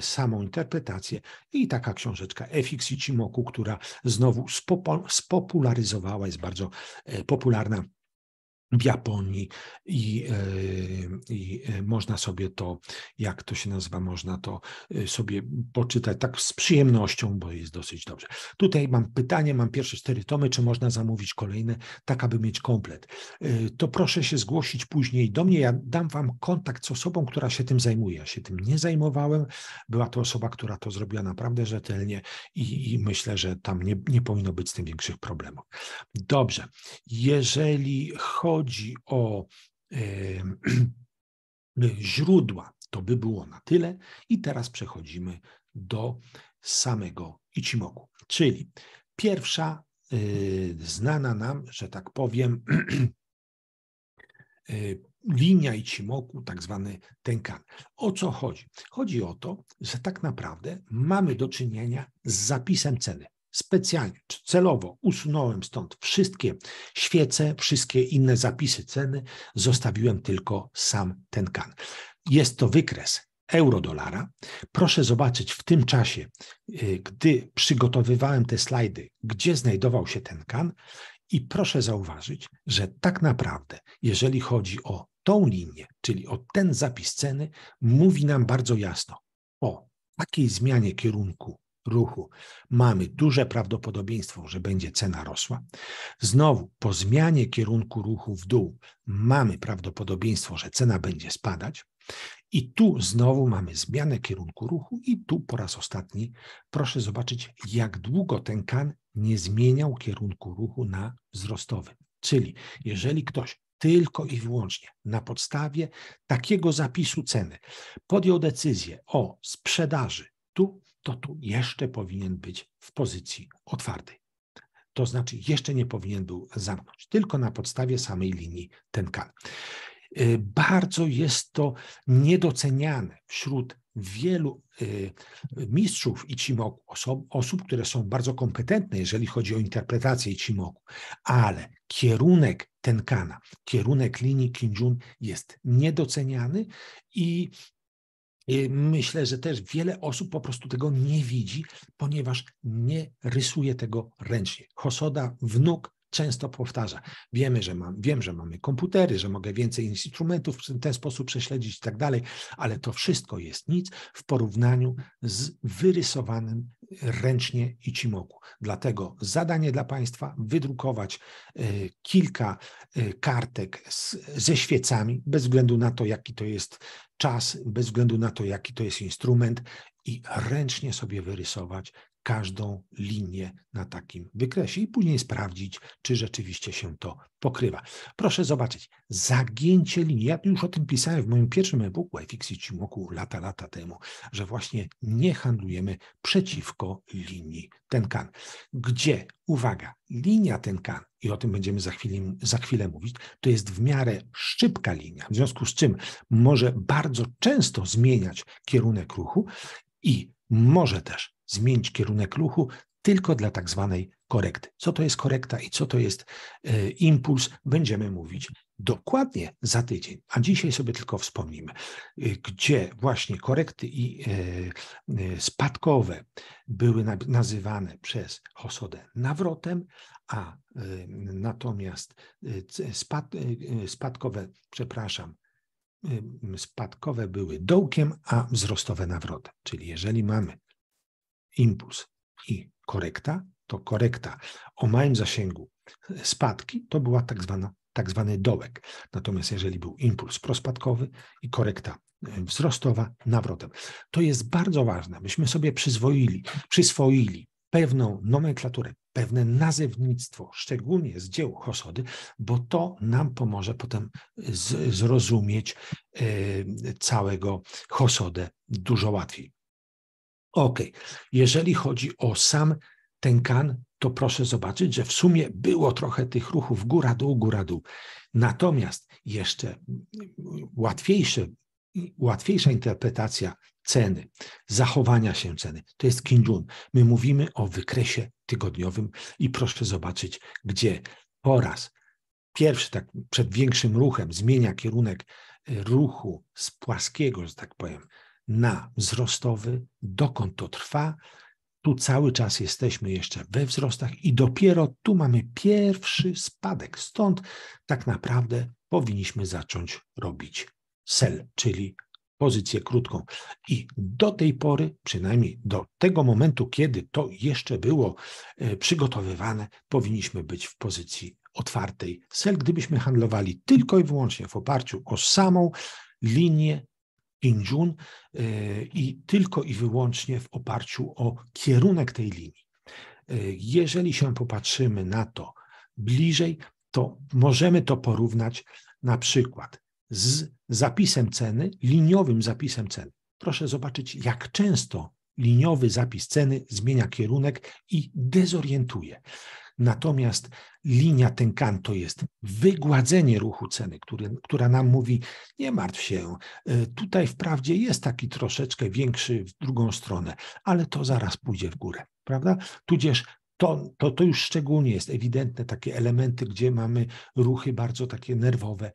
samą interpretację. I taka książeczka FX Ichimoku, która znowu spopularyzowała, jest bardzo popularna w Japonii i, e, i, e, można sobie to, jak to się nazywa, można to e, sobie poczytać tak z przyjemnością, bo jest dosyć dobrze. Tutaj mam pytanie, mam pierwsze cztery tomy, czy można zamówić kolejne, tak aby mieć komplet. To proszę się zgłosić później do mnie, ja dam Wam kontakt z osobą, która się tym zajmuje. Ja się tym nie zajmowałem, była to osoba, która to zrobiła naprawdę rzetelnie i, i myślę, że tam nie, nie powinno być z tym większych problemów. Dobrze, jeżeli chodzi chodzi o <clears throat> źródła, to by było na tyle. I teraz przechodzimy do samego Ichimoku. Czyli pierwsza e, znana nam, że tak powiem, <clears throat> e, linia Ichimoku, tak zwany Tenkan. O co chodzi? Chodzi o to, że tak naprawdę mamy do czynienia z zapisem ceny specjalnie czy celowo usunąłem stąd wszystkie świece, wszystkie inne zapisy ceny, zostawiłem tylko sam ten kan. Jest to wykres euro-dolara. Proszę zobaczyć w tym czasie, y, gdy przygotowywałem te slajdy, gdzie znajdował się ten kan i proszę zauważyć, że tak naprawdę, jeżeli chodzi o tą linię, czyli o ten zapis ceny, mówi nam bardzo jasno o takiej zmianie kierunku ruchu mamy duże prawdopodobieństwo, że będzie cena rosła. Znowu, po zmianie kierunku ruchu w dół mamy prawdopodobieństwo, że cena będzie spadać. I tu znowu mamy zmianę kierunku ruchu, i tu po raz ostatni proszę zobaczyć, jak długo ten kan nie zmieniał kierunku ruchu na wzrostowy. Czyli jeżeli ktoś tylko i wyłącznie na podstawie takiego zapisu ceny podjął decyzję o sprzedaży tu to tu jeszcze powinien być w pozycji otwartej. To znaczy, jeszcze nie powinien był zamknąć, tylko na podstawie samej linii tenkan. Y, bardzo jest to niedoceniane wśród wielu y, mistrzów i cimoku, osób, osób, które są bardzo kompetentne, jeżeli chodzi o interpretację cimoku, ale kierunek tenkana, kierunek linii Kinjun jest niedoceniany i Y, myślę, że też wiele osób po prostu tego nie widzi, ponieważ nie rysuje tego ręcznie. Hosoda, wnuk często powtarza. Wiemy, że mam, wiem, że mamy komputery, że mogę więcej instrumentów w ten sposób prześledzić i tak dalej, ale to wszystko jest nic w porównaniu z wyrysowanym ręcznie i cimoku. Dlatego zadanie dla Państwa wydrukować e, kilka e, kartek z, ze świecami, bez względu na to, jaki to jest czas, bez względu na to, jaki to jest instrument i ręcznie sobie wyrysować każdą linię na takim wykresie i później sprawdzić, czy rzeczywiście się to pokrywa. Proszę zobaczyć, zagięcie linii. Ja już o tym pisałem w moim pierwszym e-booku iFixit moku lata, lata temu, że właśnie nie handlujemy przeciwko linii tenkan. Gdzie, uwaga, linia tenkan, i o tym będziemy za chwilę, za chwilę mówić, to jest w miarę szybka linia, w związku z czym może bardzo często zmieniać kierunek ruchu i może też zmienić kierunek ruchu tylko dla tak zwanej korekty. Co to jest korekta i co to jest e, impuls, będziemy mówić dokładnie za tydzień, a dzisiaj sobie tylko wspomnimy, e, gdzie właśnie korekty i e, spadkowe były na, nazywane przez Hosodę nawrotem, a natomiast spad, spadkowe, przepraszam, spadkowe były dołkiem, a wzrostowe nawrotem. Czyli jeżeli mamy impuls i korekta, to korekta o małym zasięgu spadki, to była tak zwana tak zwany dołek. Natomiast jeżeli był impuls prospadkowy i korekta e, wzrostowa nawrotem. To jest bardzo ważne, byśmy sobie przyzwoili, przyswoili pewną nomenklaturę, pewne nazewnictwo, szczególnie z dzieł Hosody, bo to nam pomoże potem z, zrozumieć e, całego Hosodę dużo łatwiej. Ok, jeżeli chodzi o sam ten kan, to proszę zobaczyć, że w sumie było trochę tych ruchów góra-dół, góra-dół. Natomiast jeszcze łatwiejsze, łatwiejsza interpretacja ceny, zachowania się ceny, to jest Kinjun. My mówimy o wykresie tygodniowym i proszę zobaczyć, gdzie po raz pierwszy, tak przed większym ruchem, zmienia kierunek e, ruchu z płaskiego, że tak powiem, na wzrostowy, dokąd to trwa. Tu cały czas jesteśmy jeszcze we wzrostach i dopiero tu mamy pierwszy spadek. Stąd tak naprawdę powinniśmy zacząć robić sell, czyli pozycję krótką. I do tej pory, przynajmniej do tego momentu, kiedy to jeszcze było e, przygotowywane, powinniśmy być w pozycji otwartej sell, gdybyśmy handlowali tylko i wyłącznie w oparciu o samą linię Pinjun y, i tylko i wyłącznie w oparciu o kierunek tej linii. Y, jeżeli się popatrzymy na to bliżej, to możemy to porównać na przykład z zapisem ceny, liniowym zapisem ceny. Proszę zobaczyć, jak często liniowy zapis ceny zmienia kierunek i dezorientuje. Natomiast linia tenkan to jest wygładzenie ruchu ceny, który, która nam mówi, nie martw się, y, tutaj wprawdzie jest taki troszeczkę większy w drugą stronę, ale to zaraz pójdzie w górę, prawda? Tudzież to, to, to już szczególnie jest ewidentne, takie elementy, gdzie mamy ruchy bardzo takie nerwowe.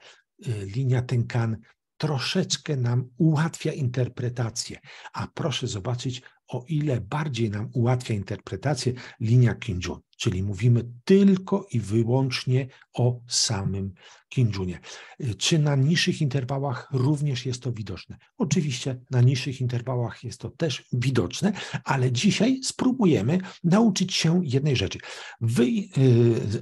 Y, linia tenkan troszeczkę nam ułatwia interpretację. A proszę zobaczyć, o ile bardziej nam ułatwia interpretację linia Kinjun. Czyli mówimy tylko i wyłącznie o samym Kim y, Czy na niższych interwałach również jest to widoczne? Oczywiście na niższych interwałach jest to też widoczne, ale dzisiaj spróbujemy nauczyć się jednej rzeczy. Wy, yy,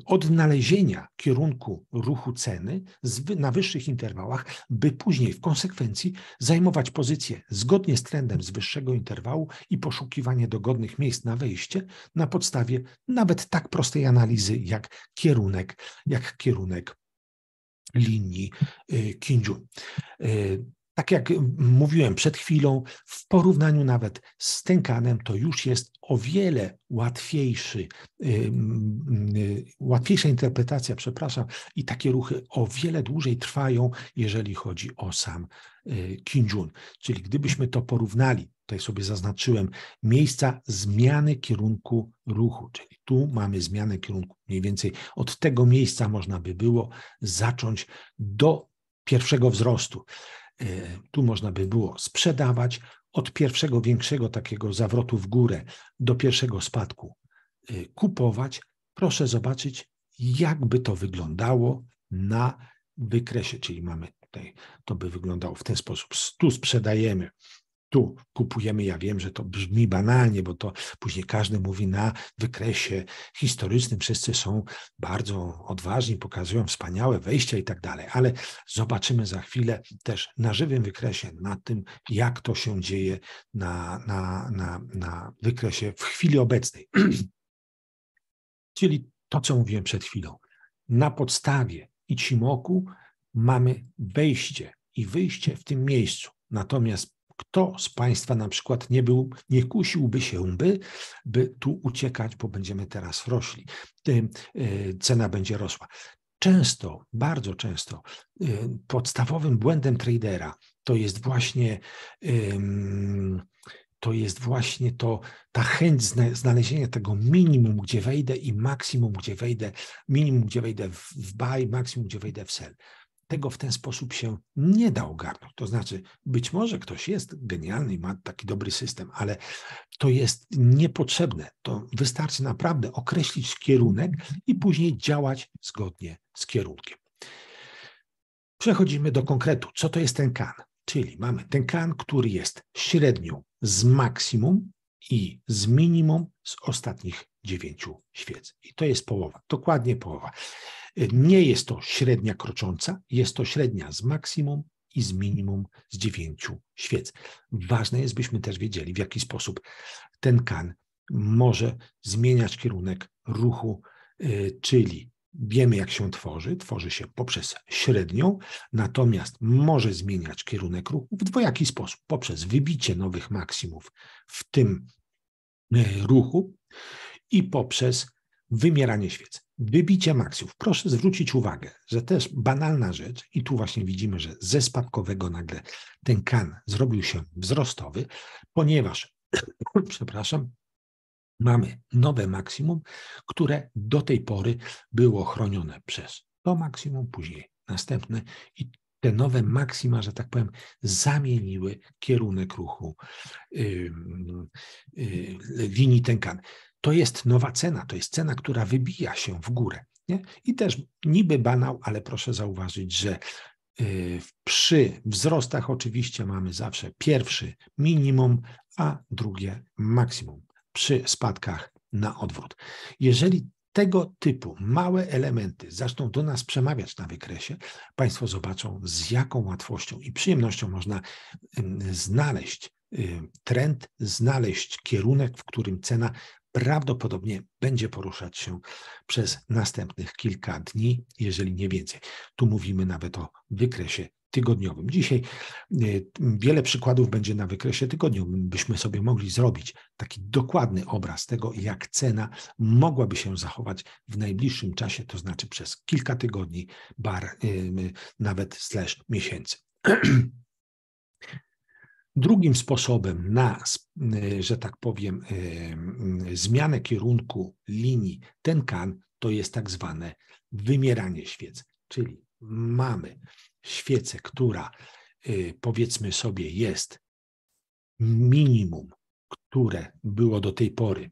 odnalezienia kierunku ruchu ceny z, na wyższych interwałach, by później w konsekwencji zajmować pozycję zgodnie z trendem z wyższego interwału i poszukiwanie dogodnych miejsc na wejście na podstawie nawet tak prostej analizy jak kierunek, jak kierunek linii y, Kindziu. Y, tak jak mówiłem przed chwilą, w porównaniu nawet z Tenkanem to już jest o wiele łatwiejszy, y, mm, łatwiejsza interpretacja, przepraszam, i takie ruchy o wiele dłużej trwają, jeżeli chodzi o sam Kinjun. Czyli gdybyśmy to porównali tutaj sobie zaznaczyłem, miejsca zmiany kierunku ruchu, czyli tu mamy zmianę kierunku. Mniej więcej od tego miejsca można by było zacząć do pierwszego wzrostu. E, tu można by było sprzedawać od pierwszego większego takiego zawrotu w górę do pierwszego spadku e, kupować. Proszę zobaczyć, jakby to wyglądało na wykresie, czyli mamy tutaj, to by wyglądało w ten sposób. Tu sprzedajemy tu kupujemy. Ja wiem, że to brzmi banalnie, bo to później każdy mówi na wykresie historycznym. Wszyscy są bardzo odważni, pokazują wspaniałe wejścia i tak dalej, ale zobaczymy za chwilę też na żywym wykresie, na tym, jak to się dzieje na, na, na, na wykresie w chwili obecnej. <clears throat> Czyli to, co mówiłem przed chwilą. Na podstawie Ichimoku mamy wejście i wyjście w tym miejscu. Natomiast kto z Państwa na przykład nie był, nie kusiłby się, by, by tu uciekać, bo będziemy teraz rośli, e, cena będzie rosła. Często, bardzo często e, podstawowym błędem tradera to jest właśnie to jest właśnie to, ta chęć znalezienia tego minimum, gdzie wejdę i maksimum, gdzie wejdę, minimum, gdzie wejdę w buy, maksimum, gdzie wejdę w sell tego w ten sposób się nie da ogarnąć. To znaczy, być może ktoś jest genialny i ma taki dobry system, ale to jest niepotrzebne. To wystarczy naprawdę określić kierunek i później działać zgodnie z kierunkiem. Przechodzimy do konkretu. Co to jest ten kan? Czyli mamy ten kan, który jest średnią z maksimum i z minimum z ostatnich dziewięciu świec. I to jest połowa, dokładnie połowa. Nie jest to średnia krocząca, jest to średnia z maksimum i z minimum z dziewięciu świec. Ważne jest, byśmy też wiedzieli, w jaki sposób ten kan może zmieniać kierunek ruchu, y, czyli wiemy, jak się tworzy. Tworzy się poprzez średnią, natomiast może zmieniać kierunek ruchu w dwojaki sposób poprzez wybicie nowych maksimów w tym y, ruchu i poprzez wymieranie świec. Wybicie maksów. Proszę zwrócić uwagę, że też banalna rzecz, i tu właśnie widzimy, że ze spadkowego nagle ten kan zrobił się wzrostowy, ponieważ, <clears throat> przepraszam, mamy nowe maksimum, które do tej pory było chronione przez to maksimum, później następne i te nowe maksima, że tak powiem, zamieniły kierunek ruchu yy, yy, linii Tenkan to jest nowa cena, to jest cena, która wybija się w górę. Nie? I też niby banał, ale proszę zauważyć, że y, przy wzrostach oczywiście mamy zawsze pierwszy minimum, a drugie maksimum. Przy spadkach na odwrót. Jeżeli tego typu małe elementy zaczną do nas przemawiać na wykresie, Państwo zobaczą, z jaką łatwością i przyjemnością można y, znaleźć y, trend, znaleźć kierunek, w którym cena prawdopodobnie będzie poruszać się przez następnych kilka dni, jeżeli nie więcej. Tu mówimy nawet o wykresie tygodniowym. Dzisiaj y, wiele przykładów będzie na wykresie tygodniowym, byśmy sobie mogli zrobić taki dokładny obraz tego, jak cena mogłaby się zachować w najbliższym czasie, to znaczy przez kilka tygodni, bar, y, nawet slash miesięcy. <clears throat> Drugim sposobem na, e, że tak powiem, e, zmianę kierunku linii tenkan to jest tak zwane wymieranie świec, czyli mamy świecę, która e, powiedzmy sobie jest minimum, które było do tej pory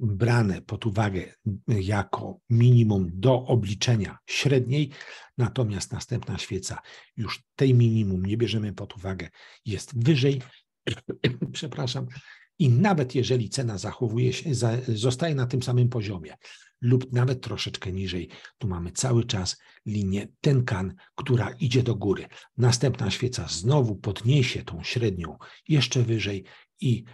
brane pod uwagę jako minimum do obliczenia średniej, natomiast następna świeca już tej minimum nie bierzemy pod uwagę, jest wyżej. <clears throat> Przepraszam. I nawet jeżeli cena zachowuje się, zostaje na tym samym poziomie lub nawet troszeczkę niżej, tu mamy cały czas linię tenkan, która idzie do góry. Następna świeca znowu podniesie tą średnią jeszcze wyżej i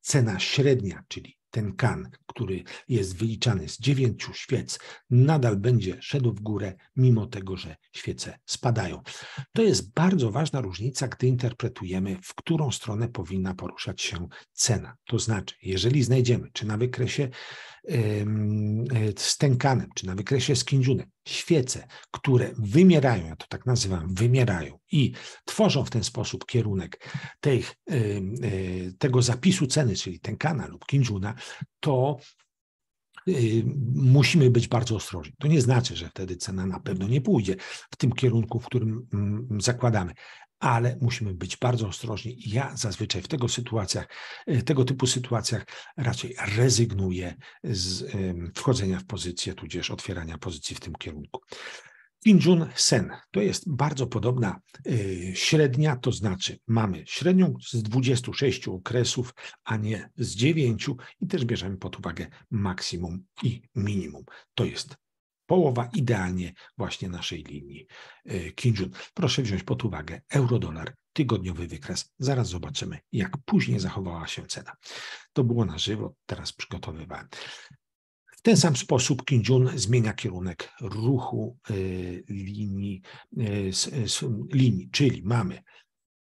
cena średnia, czyli ten kan, który jest wyliczany z dziewięciu świec, nadal będzie szedł w górę, mimo tego, że świece spadają. To jest bardzo ważna różnica, gdy interpretujemy, w którą stronę powinna poruszać się cena. To znaczy, jeżeli znajdziemy, czy na wykresie e, z ten kanem, czy na wykresie z kindziunem, świece, które wymierają, ja to tak nazywam, wymierają i tworzą w ten sposób kierunek y, tego zapisu ceny, czyli ten kanał lub kinjuna, to y, musimy być bardzo ostrożni. To nie znaczy, że wtedy cena na pewno nie pójdzie w tym kierunku, w którym mm, zakładamy, ale musimy być bardzo ostrożni. Ja zazwyczaj w tego sytuacjach, y, tego typu sytuacjach raczej rezygnuję z wchodzenia w pozycję, tudzież otwierania pozycji w tym kierunku. Injun Sen to jest bardzo podobna y, średnia, to znaczy mamy średnią z 26 okresów, a nie z 9 i też bierzemy pod uwagę maksimum i minimum. To jest połowa idealnie właśnie naszej linii e, Kinjun. Proszę wziąć pod uwagę euro-dolar, tygodniowy wykres. Zaraz zobaczymy, jak później zachowała się cena. To było na żywo, teraz przygotowywałem. W ten sam sposób Kinjun zmienia kierunek ruchu e, linii, e, linii, czyli mamy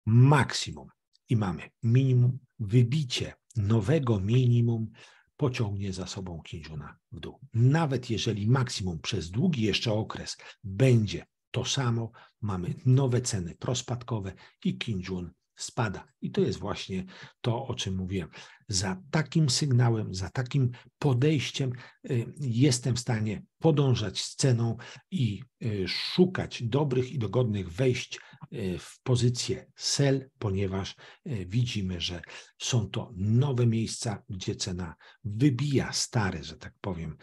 maksimum i mamy minimum, wybicie nowego minimum pociągnie za sobą Kinżuna w dół. Nawet jeżeli maksimum przez długi jeszcze okres będzie to samo, mamy nowe ceny prospadkowe i Kinżun spada. I to jest właśnie to, o czym mówiłem. Za takim sygnałem, za takim podejściem y, jestem w stanie podążać sceną i y, szukać dobrych i dogodnych wejść y, w pozycję sell, ponieważ widzimy, że są to nowe miejsca, gdzie cena wybija stare, że tak powiem,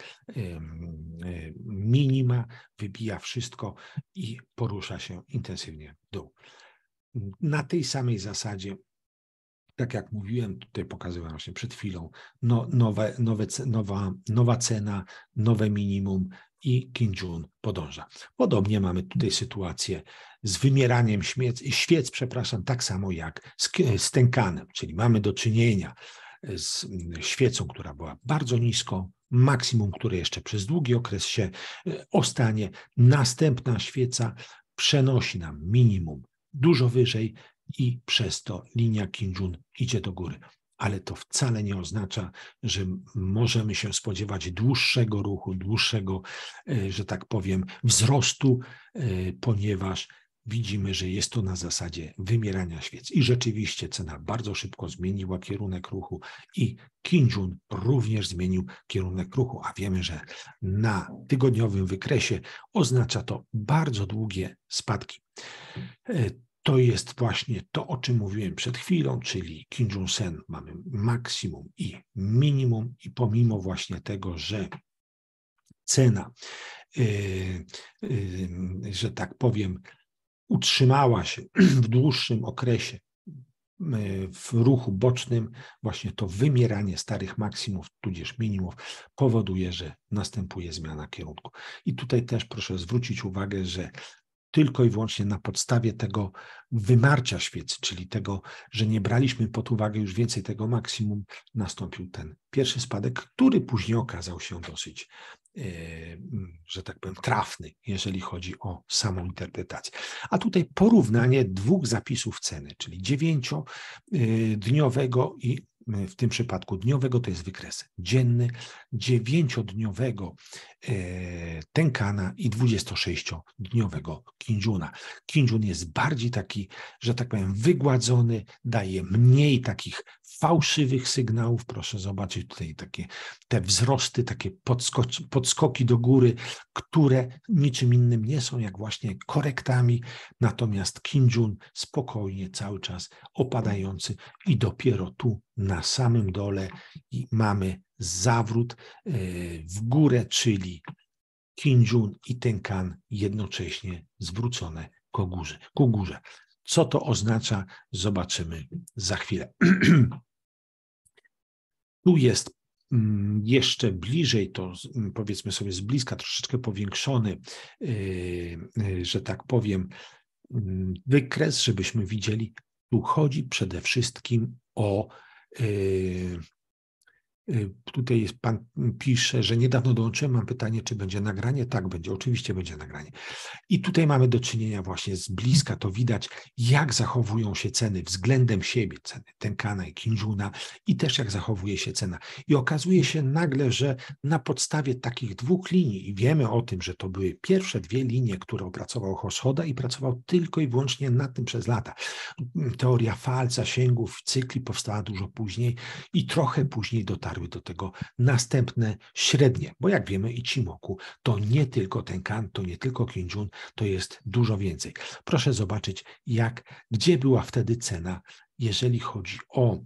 minima, wybija wszystko i porusza się intensywnie w dół na tej samej zasadzie, tak jak mówiłem, tutaj pokazywałem właśnie przed chwilą, no, nowe, nowe, nowa, nowa cena, nowe minimum i Kim podąża. Podobnie mamy tutaj sytuację z wymieraniem śmiec, świec, przepraszam, tak samo jak z, z tękanem, czyli mamy do czynienia z świecą, która była bardzo nisko, maksimum, które jeszcze przez długi okres się e, ostanie. Następna świeca przenosi nam minimum dużo wyżej i przez to linia Kim idzie do góry. Ale to wcale nie oznacza, że możemy się spodziewać dłuższego ruchu, dłuższego, e, że tak powiem, wzrostu, e, ponieważ widzimy, że jest to na zasadzie wymierania świec. I rzeczywiście cena bardzo szybko zmieniła kierunek ruchu i Kinjun również zmienił kierunek ruchu, a wiemy, że na tygodniowym wykresie oznacza to bardzo długie spadki. E, to jest właśnie to, o czym mówiłem przed chwilą, czyli Kinjun sen mamy maksimum i minimum i pomimo właśnie tego, że cena, e, e, że tak powiem, utrzymała się <clears throat> w dłuższym okresie e, w ruchu bocznym właśnie to wymieranie starych maksimów, tudzież minimów, powoduje, że następuje zmiana kierunku. I tutaj też proszę zwrócić uwagę, że tylko i wyłącznie na podstawie tego wymarcia świecy, czyli tego, że nie braliśmy pod uwagę już więcej tego maksimum, nastąpił ten pierwszy spadek, który później okazał się dosyć, e, mm, że tak powiem, trafny, jeżeli chodzi o samą interpretację. A tutaj porównanie dwóch zapisów ceny, czyli dziewięciodniowego e, i Y, w tym przypadku dniowego, to jest wykres dzienny, dziewięciodniowego e, tenkana i 26-dniowego kindziuna. Kindziun jest bardziej taki, że tak powiem, wygładzony, daje mniej takich fałszywych sygnałów. Proszę zobaczyć tutaj takie te wzrosty, takie podskoki, podskoki do góry, które niczym innym nie są jak właśnie korektami, natomiast Kinjun spokojnie cały czas opadający i dopiero tu na samym dole mamy zawrót e, w górę, czyli Kinjun i Tenkan jednocześnie zwrócone ku górze. Ku górze. Co to oznacza, zobaczymy za chwilę. <clears throat> tu jest mm, jeszcze bliżej, to mm, powiedzmy sobie z bliska, troszeczkę powiększony, yy, yy, że tak powiem, mm, wykres, żebyśmy widzieli. Tu chodzi przede wszystkim o yy, Y, tutaj jest, pan pisze, że niedawno dołączyłem, mam pytanie, czy będzie nagranie? Tak, będzie, oczywiście będzie nagranie. I tutaj mamy do czynienia właśnie z bliska, to widać, jak zachowują się ceny względem siebie, ceny Tenkana i Kinjuna i też jak zachowuje się cena. I okazuje się nagle, że na podstawie takich dwóch linii, i wiemy o tym, że to były pierwsze dwie linie, które opracował Hoshoda i pracował tylko i wyłącznie nad tym przez lata. Teoria fal, zasięgów, cykli powstała dużo później i trochę później dotarła dotarły do tego następne średnie, bo jak wiemy i Cimoku to nie tylko Tenkan, to nie tylko Kinjun, to jest dużo więcej. Proszę zobaczyć, jak, gdzie była wtedy cena, jeżeli chodzi o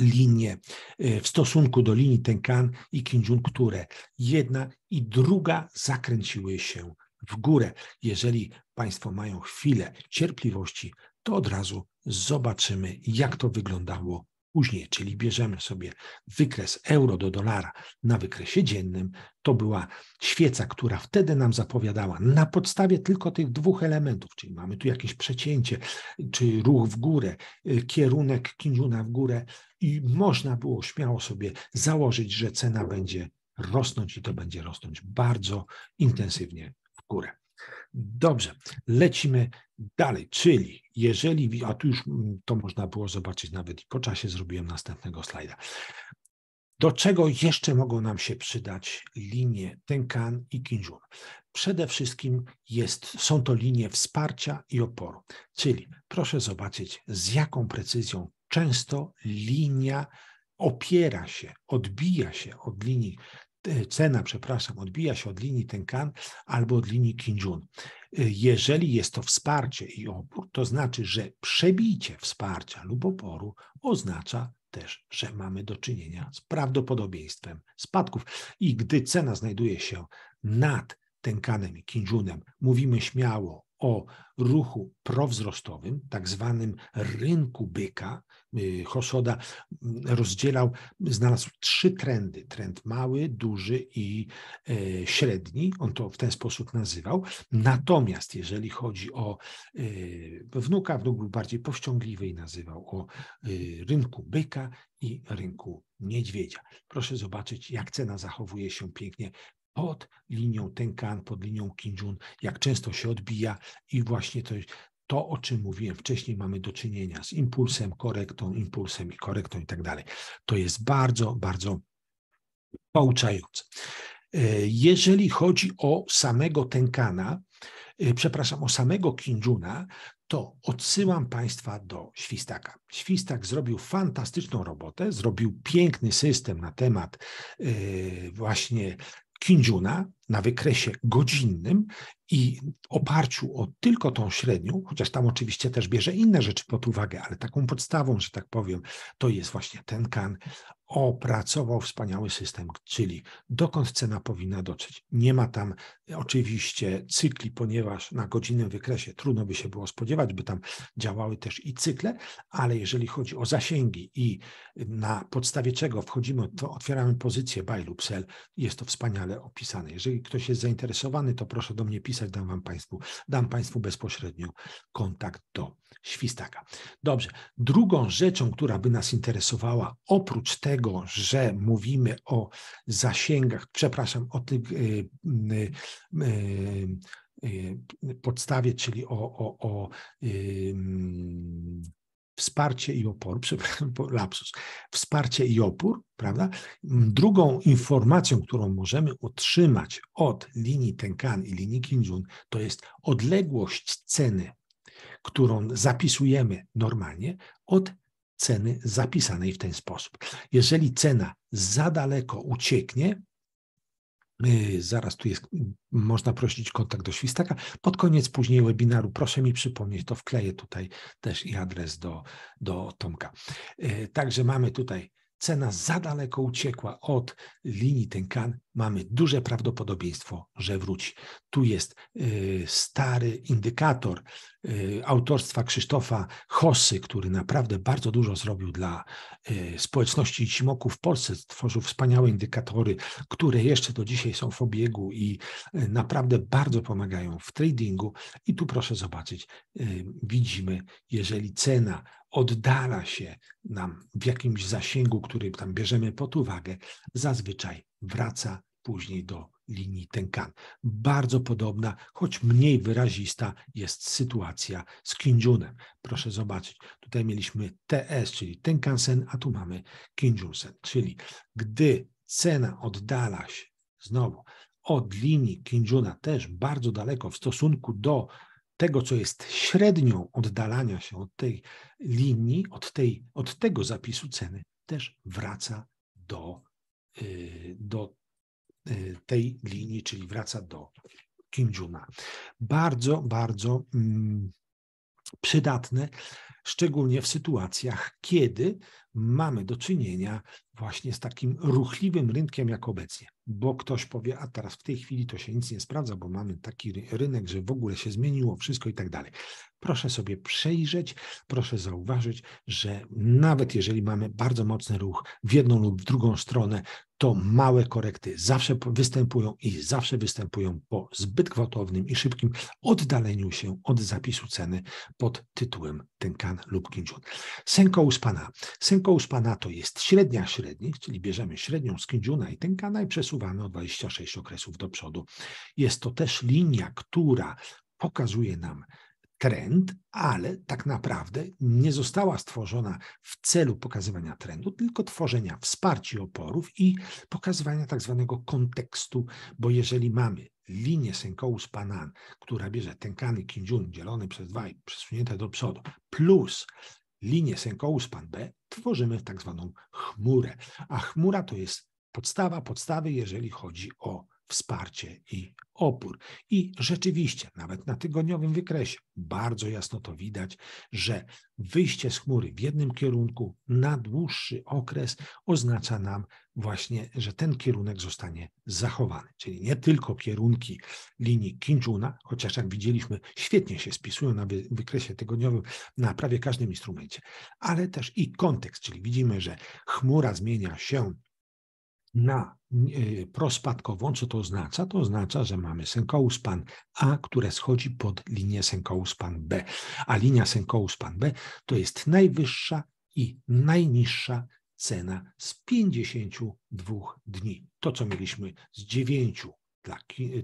linie y, w stosunku do linii Tenkan i Kinjun, które jedna i druga zakręciły się w górę. Jeżeli Państwo mają chwilę cierpliwości, to od razu zobaczymy, jak to wyglądało później, czyli bierzemy sobie wykres euro do dolara na wykresie dziennym. To była świeca, która wtedy nam zapowiadała na podstawie tylko tych dwóch elementów, czyli mamy tu jakieś przecięcie, czy ruch w górę, y, kierunek kijuna w górę i można było śmiało sobie założyć, że cena będzie rosnąć i to będzie rosnąć bardzo intensywnie w górę. Dobrze, lecimy dalej, czyli jeżeli, a tu już mm, to można było zobaczyć nawet i po czasie, zrobiłem następnego slajda. Do czego jeszcze mogą nam się przydać linie Tenkan i Kinjun? Przede wszystkim jest, są to linie wsparcia i oporu, czyli proszę zobaczyć z jaką precyzją często linia opiera się, odbija się od linii Y, cena, przepraszam, odbija się od linii Tenkan albo od linii Kinjun. Y, jeżeli jest to wsparcie i opór, to znaczy, że przebicie wsparcia lub oporu oznacza też, że mamy do czynienia z prawdopodobieństwem spadków. I gdy cena znajduje się nad Tenkanem i Kinjunem, mówimy śmiało o ruchu prowzrostowym, tak zwanym rynku byka, Chosoda y, mm, rozdzielał, znalazł trzy trendy. Trend mały, duży i e, średni. On to w ten sposób nazywał. Natomiast jeżeli chodzi o e, wnuka, wnuk był bardziej powściągliwy i nazywał o e, rynku byka i rynku niedźwiedzia. Proszę zobaczyć, jak cena zachowuje się pięknie pod linią Tenkan, pod linią Kinjun, jak często się odbija i właśnie to to, o czym mówiłem wcześniej, mamy do czynienia z impulsem, korektą, impulsem i korektą i tak dalej. To jest bardzo, bardzo pouczające. E, jeżeli chodzi o samego Tenkana, e, przepraszam, o samego Kinjuna, to odsyłam Państwa do Świstaka. Świstak zrobił fantastyczną robotę, zrobił piękny system na temat e, właśnie Kindziuna na wykresie godzinnym i oparciu o tylko tą średnią, chociaż tam oczywiście też bierze inne rzeczy pod uwagę, ale taką podstawą, że tak powiem, to jest właśnie ten kan opracował wspaniały system, czyli dokąd cena powinna dotrzeć. Nie ma tam e, oczywiście cykli, ponieważ na godzinnym wykresie trudno by się było spodziewać, by tam działały też i cykle, ale jeżeli chodzi o zasięgi i y, na podstawie czego wchodzimy, to otwieramy pozycję buy lub sell, jest to wspaniale opisane. Jeżeli ktoś jest zainteresowany, to proszę do mnie pisać, dam wam państwu, dam państwu bezpośrednio kontakt do świstaka. Dobrze. Drugą rzeczą, która by nas interesowała, oprócz tego, tego, że mówimy o zasięgach, przepraszam, o tych y, y, y, podstawie, czyli o, o, o mm, wsparcie i opór, <laughs> przepraszam, lapsus, wsparcie i opór, prawda? Drugą informacją, którą możemy otrzymać od linii Tenkan i linii Kinjun, to jest odległość ceny, którą zapisujemy normalnie, od ceny zapisanej w ten sposób. Jeżeli cena za daleko ucieknie, y, Zaraz tu jest, można prosić kontakt do świstaka. Pod koniec później webinaru proszę mi przypomnieć, to wkleję tutaj też i adres do, do Tomka. Y, także mamy tutaj cena za daleko uciekła od linii Tenkan, mamy duże prawdopodobieństwo, że wróci. Tu jest y, stary indykator, Y, autorstwa Krzysztofa Hosy, który naprawdę bardzo dużo zrobił dla y, społeczności cimoków w Polsce. Stworzył wspaniałe indykatory, które jeszcze do dzisiaj są w obiegu i y, naprawdę bardzo pomagają w tradingu. I tu proszę zobaczyć, widzimy, jeżeli cena oddala się nam w jakimś zasięgu, który tam bierzemy pod uwagę, zazwyczaj wraca później do linii Tenkan. Bardzo podobna, choć mniej wyrazista jest sytuacja z Kinjunem. Proszę zobaczyć, tutaj mieliśmy TS, czyli Tenkan-sen, a tu mamy Kinjun-sen, czyli gdy cena oddala się znowu od linii Kinjuna też bardzo daleko w stosunku do tego, co jest średnią oddalania się od tej linii, od, tej, od tego zapisu ceny, też wraca do, y, do Y, tej linii, czyli wraca do Kim Juna. Bardzo, bardzo mm, przydatne, szczególnie w sytuacjach, kiedy mamy do czynienia właśnie z takim ruchliwym rynkiem jak obecnie, bo ktoś powie, a teraz w tej chwili to się nic nie sprawdza, bo mamy taki rynek, że w ogóle się zmieniło wszystko i tak dalej. Proszę sobie przejrzeć, proszę zauważyć, że nawet jeżeli mamy bardzo mocny ruch w jedną lub w drugą stronę, to małe korekty zawsze występują i zawsze występują po zbyt gwałtownym i szybkim oddaleniu się od zapisu ceny pod tytułem Tenkan lub Kinjun. Senko Uspana. Senko Ręką to jest średnia średnich, czyli bierzemy średnią z Kindziuna i Tenkana no i przesuwamy o 26 okresów do przodu. Jest to też linia, która pokazuje nam trend, ale tak naprawdę nie została stworzona w celu pokazywania trendu, tylko tworzenia wsparci oporów i pokazywania tak zwanego kontekstu, bo jeżeli mamy linię Senkous Panan, która bierze tenkany Kindziun dzielony przez dwa i przesunięte do przodu, plus linię Senkouspan-B tworzymy tak zwaną chmurę, a chmura to jest podstawa podstawy, jeżeli chodzi o wsparcie i opór. I rzeczywiście, nawet na tygodniowym wykresie, bardzo jasno to widać, że wyjście z chmury w jednym kierunku na dłuższy okres oznacza nam właśnie, że ten kierunek zostanie zachowany. Czyli nie tylko kierunki linii Kinczuna, chociaż jak widzieliśmy, świetnie się spisują na wykresie tygodniowym na prawie każdym instrumencie, ale też i kontekst, czyli widzimy, że chmura zmienia się na e, prospadkową, co to oznacza? To oznacza, że mamy sękouspan A, które schodzi pod linię sękouspan B, a linia sękouspan B to jest najwyższa i najniższa cena z 52 dni. To, co mieliśmy z 9 dla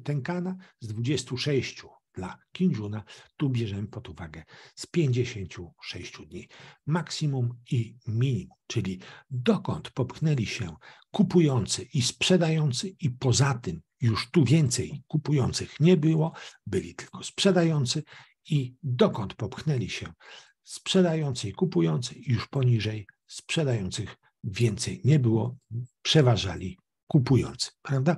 Tenkana, z 26 dla Kinżuna. Tu bierzemy pod uwagę z 56 dni maksimum i minimum, czyli dokąd popchnęli się kupujący i sprzedający i poza tym już tu więcej kupujących nie było, byli tylko sprzedający i dokąd popchnęli się sprzedający i kupujący już poniżej sprzedających więcej nie było, przeważali Kupujący, prawda?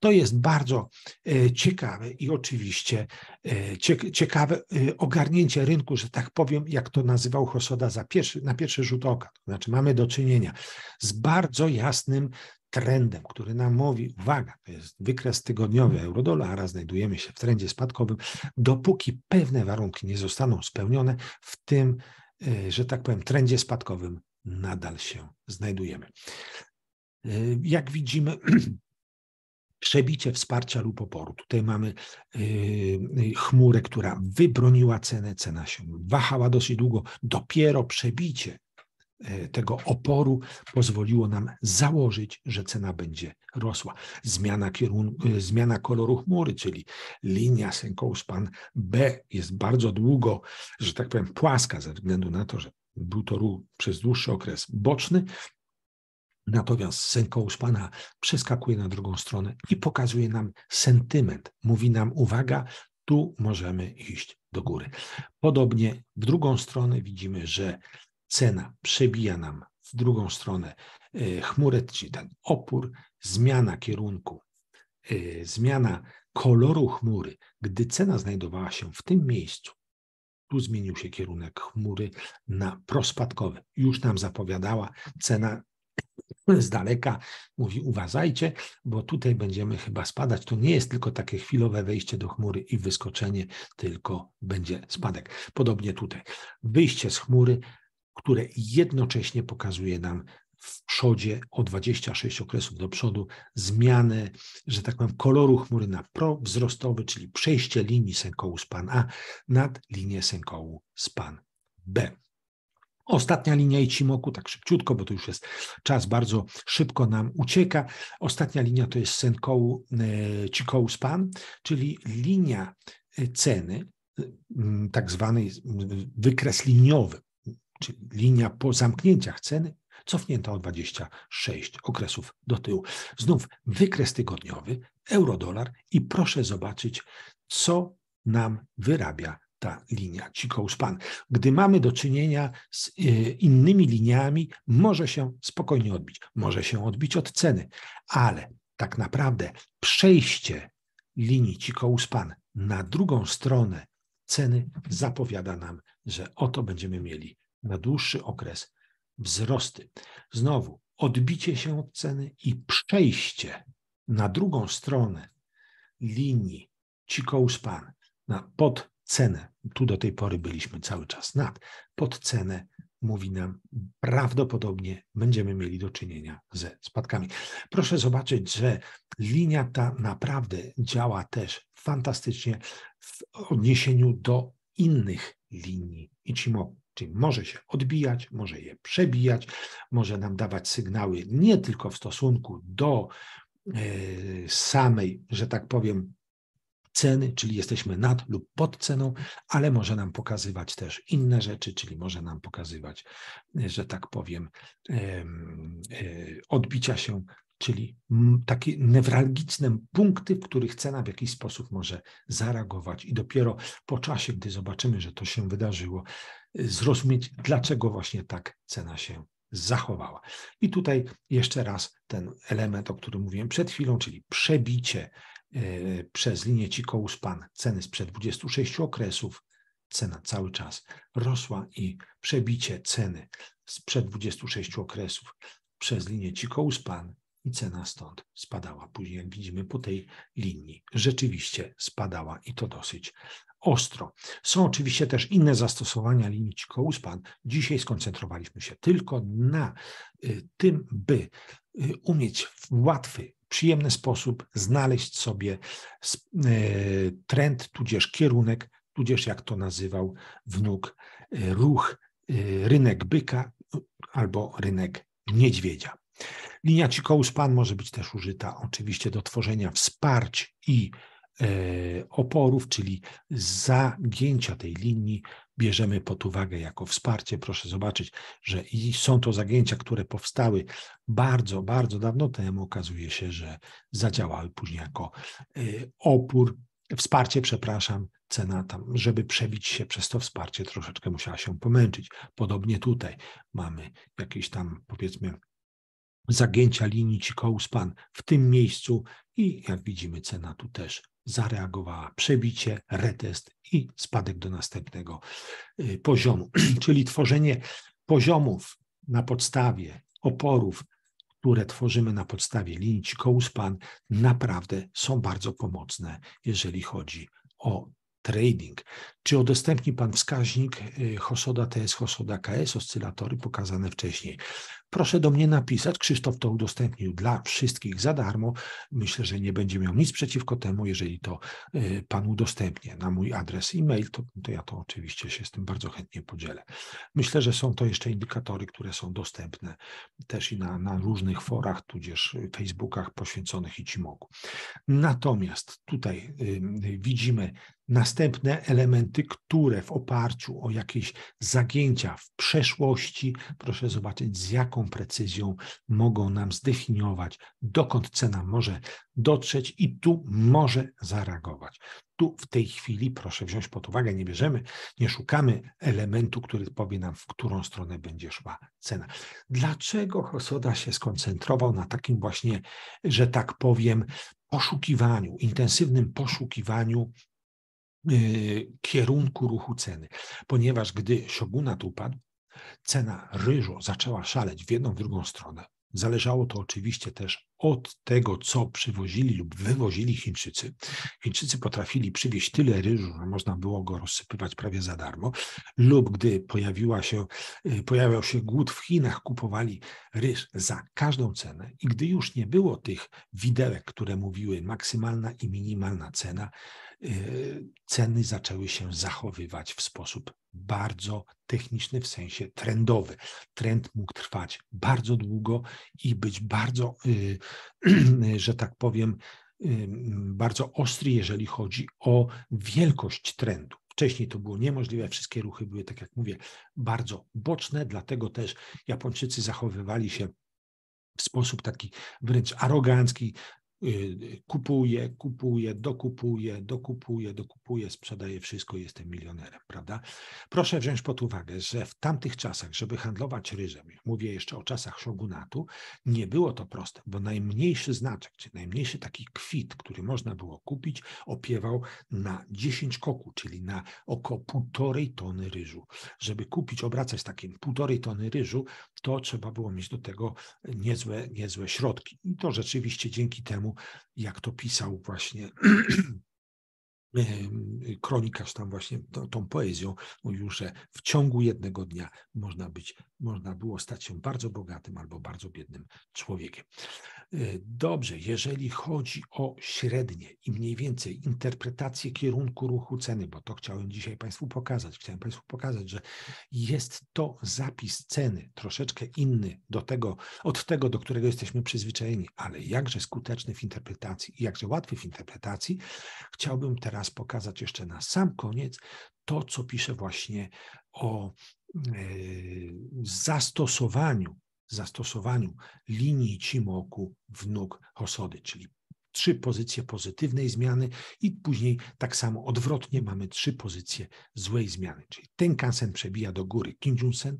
To jest bardzo e, ciekawe i oczywiście e, ciekawe e, ogarnięcie rynku, że tak powiem, jak to nazywał Hosoda za pierwszy, na pierwszy rzut oka. To znaczy mamy do czynienia z bardzo jasnym trendem, który nam mówi, uwaga, to jest wykres tygodniowy eurodolara, znajdujemy się w trendzie spadkowym, dopóki pewne warunki nie zostaną spełnione, w tym, że tak powiem, trendzie spadkowym nadal się znajdujemy. Y, jak widzimy, <clears throat> przebicie wsparcia lub oporu. Tutaj mamy y, y, chmurę, która wybroniła cenę, cena się wahała dosyć długo. Dopiero przebicie tego oporu pozwoliło nam założyć, że cena będzie rosła. Zmiana, kierunku, zmiana koloru chmury, czyli linia Senkouspan B jest bardzo długo, że tak powiem, płaska ze względu na to, że był to ruch przez dłuższy okres boczny, Natomiast sen pana przeskakuje na drugą stronę i pokazuje nam sentyment. Mówi nam, uwaga, tu możemy iść do góry. Podobnie w drugą stronę widzimy, że cena przebija nam w drugą stronę y, chmurę, czyli ten opór, zmiana kierunku, y, zmiana koloru chmury. Gdy cena znajdowała się w tym miejscu, tu zmienił się kierunek chmury na prospadkowy. Już nam zapowiadała cena z daleka mówi uważajcie, bo tutaj będziemy chyba spadać. To nie jest tylko takie chwilowe wejście do chmury i wyskoczenie, tylko będzie spadek. Podobnie tutaj. Wyjście z chmury, które jednocześnie pokazuje nam w przodzie o 26 okresów do przodu zmianę, że tak powiem, koloru chmury na prowzrostowy, czyli przejście linii sękołu span A nad linię sękołu span B. Ostatnia linia Ichimoku, tak szybciutko, bo to już jest czas, bardzo szybko nam ucieka. Ostatnia linia to jest Senkou e, Chikou Span, czyli linia e, ceny, e, tak zwany wykres liniowy, czyli linia po zamknięciach ceny cofnięta o 26 okresów do tyłu. Znów wykres tygodniowy, euro-dolar i proszę zobaczyć, co nam wyrabia ta linia Cikousz-Pan. Gdy mamy do czynienia z e, innymi liniami, może się spokojnie odbić, może się odbić od ceny, ale tak naprawdę przejście linii Cikousz-Pan na drugą stronę ceny zapowiada nam, że oto będziemy mieli na dłuższy okres wzrosty. Znowu odbicie się od ceny i przejście na drugą stronę linii Cikousz-Pan pod cenę tu do tej pory byliśmy cały czas nad, pod cenę mówi nam, prawdopodobnie będziemy mieli do czynienia ze spadkami. Proszę zobaczyć, że linia ta naprawdę działa też fantastycznie w odniesieniu do innych linii Ichimoku. Czyli może się odbijać, może je przebijać, może nam dawać sygnały nie tylko w stosunku do e, samej, że tak powiem, ceny, czyli jesteśmy nad lub pod ceną, ale może nam pokazywać też inne rzeczy, czyli może nam pokazywać, e, że tak powiem, e, odbicia się, czyli takie newralgiczne punkty, w których cena w jakiś sposób może zareagować i dopiero po czasie, gdy zobaczymy, że to się wydarzyło, e, zrozumieć, dlaczego właśnie tak cena się zachowała. I tutaj jeszcze raz ten element, o którym mówiłem przed chwilą, czyli przebicie E, przez linię cikousz ceny sprzed 26 okresów, cena cały czas rosła i przebicie ceny sprzed 26 okresów przez linię cikousz i cena stąd spadała. Później, jak widzimy, po tej linii rzeczywiście spadała i to dosyć ostro. Są oczywiście też inne zastosowania linii cikousz Dzisiaj skoncentrowaliśmy się tylko na y, tym, by y, umieć w łatwy przyjemny sposób znaleźć sobie e, trend, tudzież kierunek, tudzież jak to nazywał wnuk, e, ruch, e, rynek byka albo rynek niedźwiedzia. Linia Cikołus-Pan może być też użyta oczywiście do tworzenia wsparć i E, oporów, czyli zagięcia tej linii, bierzemy pod uwagę jako wsparcie. Proszę zobaczyć, że i są to zagięcia, które powstały bardzo, bardzo dawno temu. Okazuje się, że zadziałały później jako e, opór, wsparcie, przepraszam, cena tam, żeby przebić się przez to wsparcie, troszeczkę musiała się pomęczyć. Podobnie tutaj mamy jakieś tam, powiedzmy, zagięcia linii Cikołspan w tym miejscu i jak widzimy, cena tu też zareagowała przebicie, retest i spadek do następnego y, poziomu. <clears throat> Czyli tworzenie poziomów na podstawie oporów, które tworzymy na podstawie linii Kołspan, naprawdę są bardzo pomocne, jeżeli chodzi o trading. Czy udostępni Pan wskaźnik y, Hosoda TS, Hosoda KS, oscylatory pokazane wcześniej? Proszę do mnie napisać. Krzysztof to udostępnił dla wszystkich za darmo. Myślę, że nie będzie miał nic przeciwko temu, jeżeli to y, Pan udostępnie na mój adres e-mail, to, to ja to oczywiście się z tym bardzo chętnie podzielę. Myślę, że są to jeszcze indykatory, które są dostępne też i na, na różnych forach, tudzież Facebookach poświęconych i mogu. Natomiast tutaj y, widzimy następne elementy, które w oparciu o jakieś zagięcia w przeszłości, proszę zobaczyć z jaką precyzją mogą nam zdefiniować, dokąd cena może dotrzeć i tu może zareagować. Tu w tej chwili proszę wziąć pod uwagę, nie bierzemy, nie szukamy elementu, który powie nam, w którą stronę będzie szła cena. Dlaczego Hosoda się skoncentrował na takim właśnie, że tak powiem, poszukiwaniu, intensywnym poszukiwaniu Y, kierunku ruchu ceny, ponieważ gdy siogunat upadł, cena ryżu zaczęła szaleć w jedną, w drugą stronę. Zależało to oczywiście też od tego, co przywozili lub wywozili Chińczycy. Chińczycy potrafili przywieźć tyle ryżu, że można było go rozsypywać prawie za darmo, lub gdy pojawiła się, y, pojawiał się głód w Chinach, kupowali ryż za każdą cenę i gdy już nie było tych widełek, które mówiły maksymalna i minimalna cena, y, ceny zaczęły się zachowywać w sposób bardzo techniczny, w sensie trendowy. Trend mógł trwać bardzo długo i być bardzo y, <clears throat> że tak powiem, bardzo ostry, jeżeli chodzi o wielkość trendu. Wcześniej to było niemożliwe, wszystkie ruchy były, tak jak mówię, bardzo boczne, dlatego też Japończycy zachowywali się w sposób taki wręcz arogancki, Y, kupuje, kupuje, dokupuje, dokupuje, dokupuje, sprzedaje wszystko, jestem milionerem, prawda? Proszę wziąć pod uwagę, że w tamtych czasach, żeby handlować ryżem, mówię jeszcze o czasach szogunatu, nie było to proste, bo najmniejszy znaczek, czy najmniejszy taki kwit, który można było kupić, opiewał na 10 koku, czyli na około półtorej tony ryżu. Żeby kupić, obracać takim półtorej tony ryżu, to trzeba było mieć do tego e, niezłe, niezłe środki. I to rzeczywiście dzięki temu, jak to pisał właśnie <clears throat> kronikarz tam właśnie tą, tą poezją mówił, że w ciągu jednego dnia można być, można było stać się bardzo bogatym albo bardzo biednym człowiekiem. E, dobrze, jeżeli chodzi o średnie i mniej więcej interpretację kierunku ruchu ceny, bo to chciałem dzisiaj Państwu pokazać, chciałem Państwu pokazać, że jest to zapis ceny troszeczkę inny do tego, od tego, do którego jesteśmy przyzwyczajeni, ale jakże skuteczny w interpretacji i jakże łatwy w interpretacji, chciałbym teraz raz pokazać jeszcze na sam koniec to, co piszę właśnie o e, zastosowaniu, zastosowaniu linii Cimoku w nóg Hosody, czyli trzy pozycje pozytywnej zmiany i później tak samo odwrotnie mamy trzy pozycje złej zmiany, czyli ten Kansen przebija do góry sen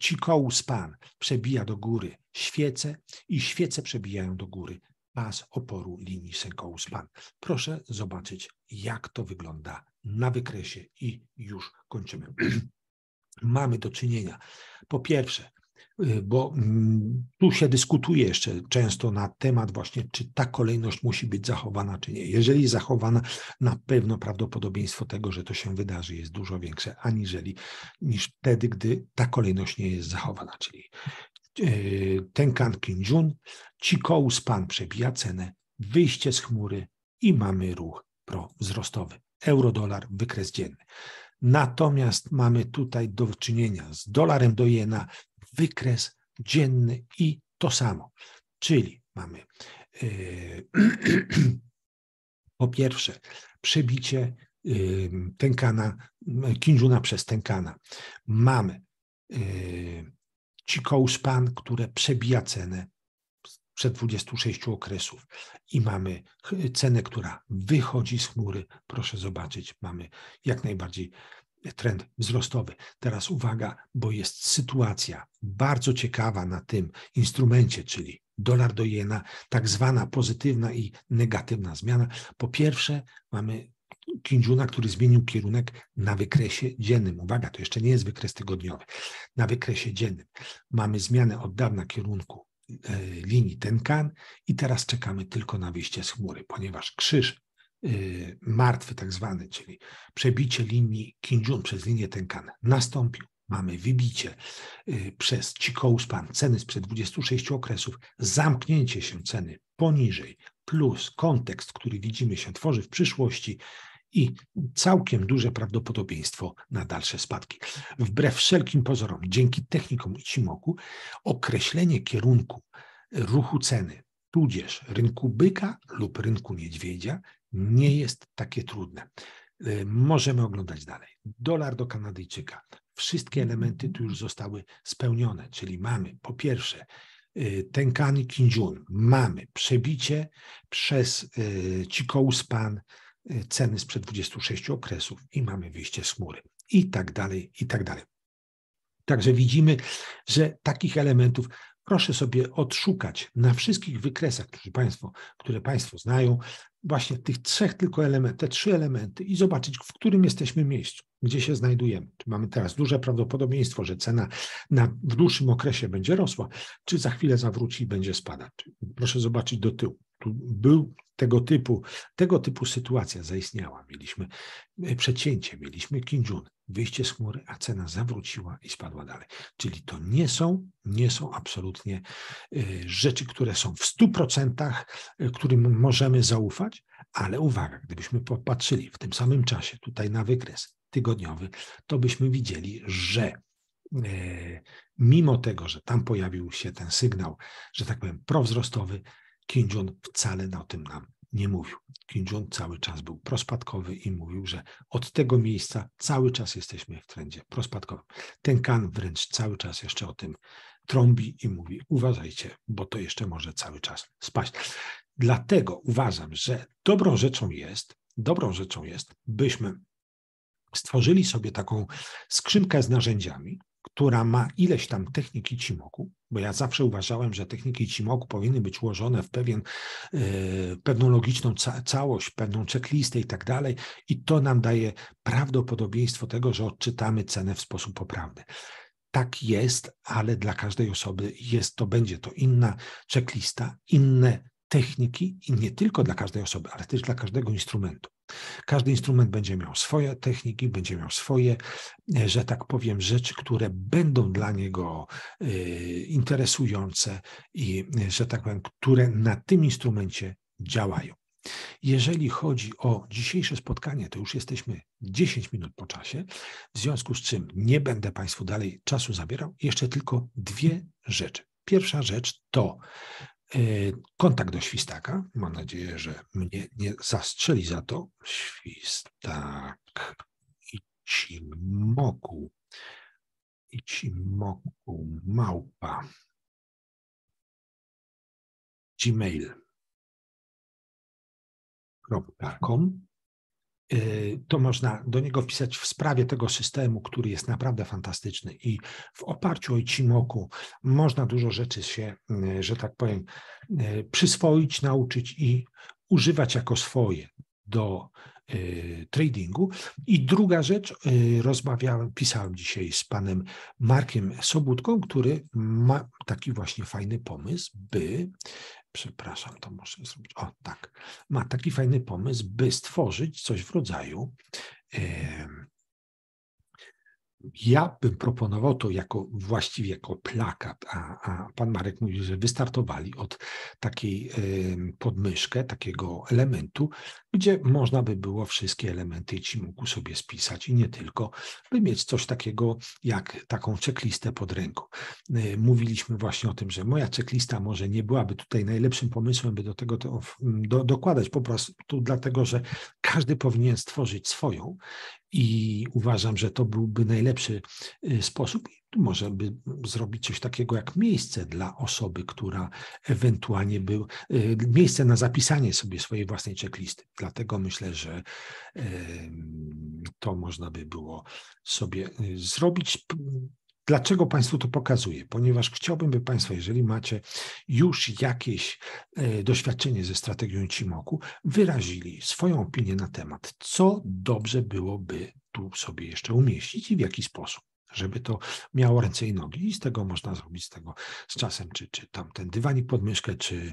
Chikou e, Span przebija do góry świece i świece przebijają do góry pas oporu linii Senkou span Proszę zobaczyć, jak to wygląda na wykresie i już kończymy. <clears throat> Mamy do czynienia po pierwsze, y, bo mm, tu się dyskutuje jeszcze często na temat właśnie, czy ta kolejność musi być zachowana, czy nie. Jeżeli zachowana, na pewno prawdopodobieństwo tego, że to się wydarzy jest dużo większe, aniżeli niż wtedy, gdy ta kolejność nie jest zachowana. Czyli E, Tenkan Kinjun, Chikous Pan przebija cenę, wyjście z chmury i mamy ruch prowzrostowy. Euro-dolar, wykres dzienny. Natomiast mamy tutaj do czynienia z dolarem do jena, wykres dzienny i to samo. Czyli mamy e, <clears throat> po pierwsze przebicie yy, Tenkana, Kinjuna przez Tenkana. Mamy ci span, które przebija cenę przed 26 okresów i mamy cenę, która wychodzi z chmury. Proszę zobaczyć, mamy jak najbardziej trend wzrostowy. Teraz uwaga, bo jest sytuacja bardzo ciekawa na tym instrumencie, czyli dolar do jena, tak zwana pozytywna i negatywna zmiana. Po pierwsze, mamy Kindziuna, który zmienił kierunek na wykresie dziennym. Uwaga, to jeszcze nie jest wykres tygodniowy. Na wykresie dziennym mamy zmianę od dawna kierunku e, linii Tenkan i teraz czekamy tylko na wyjście z chmury, ponieważ krzyż e, martwy tak zwany, czyli przebicie linii Kindziun przez linię Tenkan nastąpił. Mamy wybicie e, przez Cikołuspan ceny sprzed 26 okresów, zamknięcie się ceny poniżej plus kontekst, który widzimy się tworzy w przyszłości i całkiem duże prawdopodobieństwo na dalsze spadki. Wbrew wszelkim pozorom, dzięki technikom Ichimoku, określenie kierunku ruchu ceny, tudzież rynku byka lub rynku niedźwiedzia, nie jest takie trudne. Y, możemy oglądać dalej. Dolar do Kanadyjczyka. Wszystkie elementy tu już zostały spełnione, czyli mamy po pierwsze y, Tenkan Kinjun, mamy przebicie przez Chikou y, Span Y, ceny sprzed 26 okresów i mamy wyjście z chmury i tak dalej, i tak dalej. Także widzimy, że takich elementów proszę sobie odszukać na wszystkich wykresach, które Państwo, które państwo znają, właśnie tych trzech tylko elementów, te trzy elementy i zobaczyć, w którym jesteśmy miejscu, gdzie się znajdujemy. Czy mamy teraz duże prawdopodobieństwo, że cena na, w dłuższym okresie będzie rosła, czy za chwilę zawróci i będzie spadać. Proszę zobaczyć do tyłu był tego typu, tego typu sytuacja zaistniała. Mieliśmy e, przecięcie, mieliśmy Kinjun, wyjście z chmury, a cena zawróciła i spadła dalej. Czyli to nie są, nie są absolutnie e, rzeczy, które są w 100%, e, którym możemy zaufać, ale uwaga, gdybyśmy popatrzyli w tym samym czasie tutaj na wykres tygodniowy, to byśmy widzieli, że mimo tego, że tam pojawił się ten sygnał, że tak powiem, prowzrostowy, Kim Jong wcale na tym nam nie mówił. Kim Jong cały czas był prospadkowy i mówił, że od tego miejsca cały czas jesteśmy w trendzie prospadkowym. Ten Kan wręcz cały czas jeszcze o tym trąbi i mówi: uważajcie, bo to jeszcze może cały czas spaść. Dlatego uważam, że dobrą rzeczą jest, dobrą rzeczą jest, byśmy stworzyli sobie taką skrzynkę z narzędziami, która ma ileś tam techniki cimoku, bo ja zawsze uważałem, że techniki cimoku powinny być ułożone w pewien, e, pewną logiczną całość, pewną checklistę i tak dalej, i to nam daje prawdopodobieństwo tego, że odczytamy cenę w sposób poprawny. Tak jest, ale dla każdej osoby jest to, będzie to inna checklista, inne techniki i nie tylko dla każdej osoby, ale też dla każdego instrumentu. Każdy instrument będzie miał swoje techniki, będzie miał swoje, e, że tak powiem, rzeczy, które będą dla niego e, interesujące i, e, że tak powiem, które na tym instrumencie działają. Jeżeli chodzi o dzisiejsze spotkanie, to już jesteśmy 10 minut po czasie, w związku z czym nie będę Państwu dalej czasu zabierał. Jeszcze tylko dwie rzeczy. Pierwsza rzecz to E, kontakt do świstaka. Mam nadzieję, że mnie nie zastrzeli za to. Świstak i ci moku. I ci moku małpa. Gmail.com Y, to można do niego wpisać w sprawie tego systemu, który jest naprawdę fantastyczny i w oparciu o Cimoku można dużo rzeczy się, y, że tak powiem, y, przyswoić, nauczyć i używać jako swoje do tradingu. I druga rzecz, rozmawiałem, pisałem dzisiaj z panem Markiem Sobutką, który ma taki właśnie fajny pomysł, by przepraszam, to muszę zrobić. O, tak. Ma taki fajny pomysł, by stworzyć coś w rodzaju. Ja bym proponował to jako właściwie jako plakat, a, a pan Marek mówi, że wystartowali od takiej podmyszkę, takiego elementu, gdzie można by było wszystkie elementy ci mógł sobie spisać i nie tylko, by mieć coś takiego jak taką checklistę pod ręką. E, mówiliśmy właśnie o tym, że moja checklista może nie byłaby tutaj najlepszym pomysłem, by do tego to, do, dokładać, po prostu dlatego, że każdy powinien stworzyć swoją i uważam, że to byłby najlepszy e, sposób może by zrobić coś takiego jak miejsce dla osoby, która ewentualnie był, y, miejsce na zapisanie sobie swojej własnej checklisty. Dlatego myślę, że to można by było sobie y, zrobić. Dlaczego Państwu to pokazuję? Ponieważ chciałbym, by Państwo, jeżeli macie już jakieś e, doświadczenie ze strategią Cimoku, wyrazili swoją opinię na temat, co dobrze byłoby tu sobie jeszcze umieścić i w jaki sposób żeby to miało ręce i nogi i z tego można zrobić z tego z czasem, czy, czy tam ten dywanik pod myszkę, czy,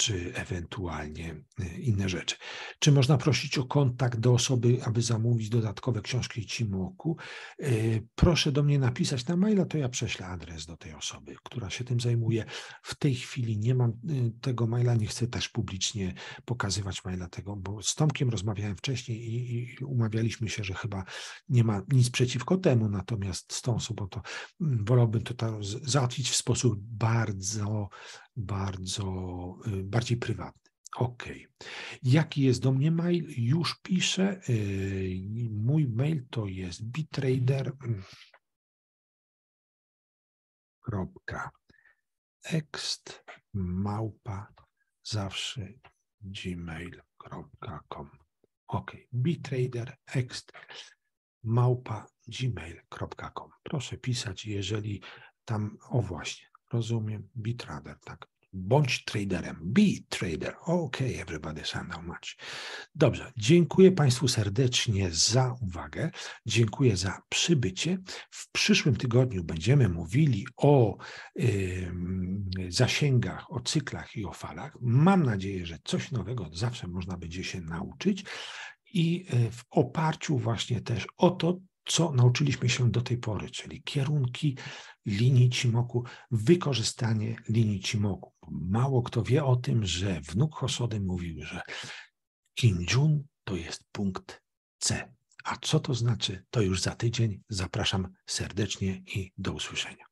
czy ewentualnie y, inne rzeczy. Czy można prosić o kontakt do osoby, aby zamówić dodatkowe książki Cimoku? Y, proszę do mnie napisać na maila, to ja prześlę adres do tej osoby, która się tym zajmuje. W tej chwili nie mam y, tego maila, nie chcę też publicznie pokazywać maila tego, bo z Tomkiem rozmawiałem wcześniej i, umawialiśmy się, że chyba nie ma nic przeciwko temu, natomiast z tą osobą to mm, wolałbym to załatwić w sposób bardzo bardzo, y, bardziej prywatny. OK. Jaki jest do mnie mail? Już piszę. Y, mój mail to jest bitrader.ext małpa zawsze gmail.com OK. bitrader.ext małpa gmail.com Proszę pisać, jeżeli tam, o właśnie, rozumiem, bitrader, tak, Bądź traderem. Be trader. Ok, everybody sound how much. Dobrze, dziękuję Państwu serdecznie za uwagę. Dziękuję za przybycie. W przyszłym tygodniu będziemy mówili o zasięgach, o cyklach i o falach. Mam nadzieję, że coś nowego zawsze można będzie się nauczyć i y, w oparciu właśnie też o to, co nauczyliśmy się do tej pory, czyli kierunki linii cimoku, wykorzystanie linii cimoku. Mało kto wie o tym, że wnuk Hosody mówił, że Kinjun to jest punkt C. A co to znaczy, to już za tydzień. Zapraszam serdecznie i do usłyszenia.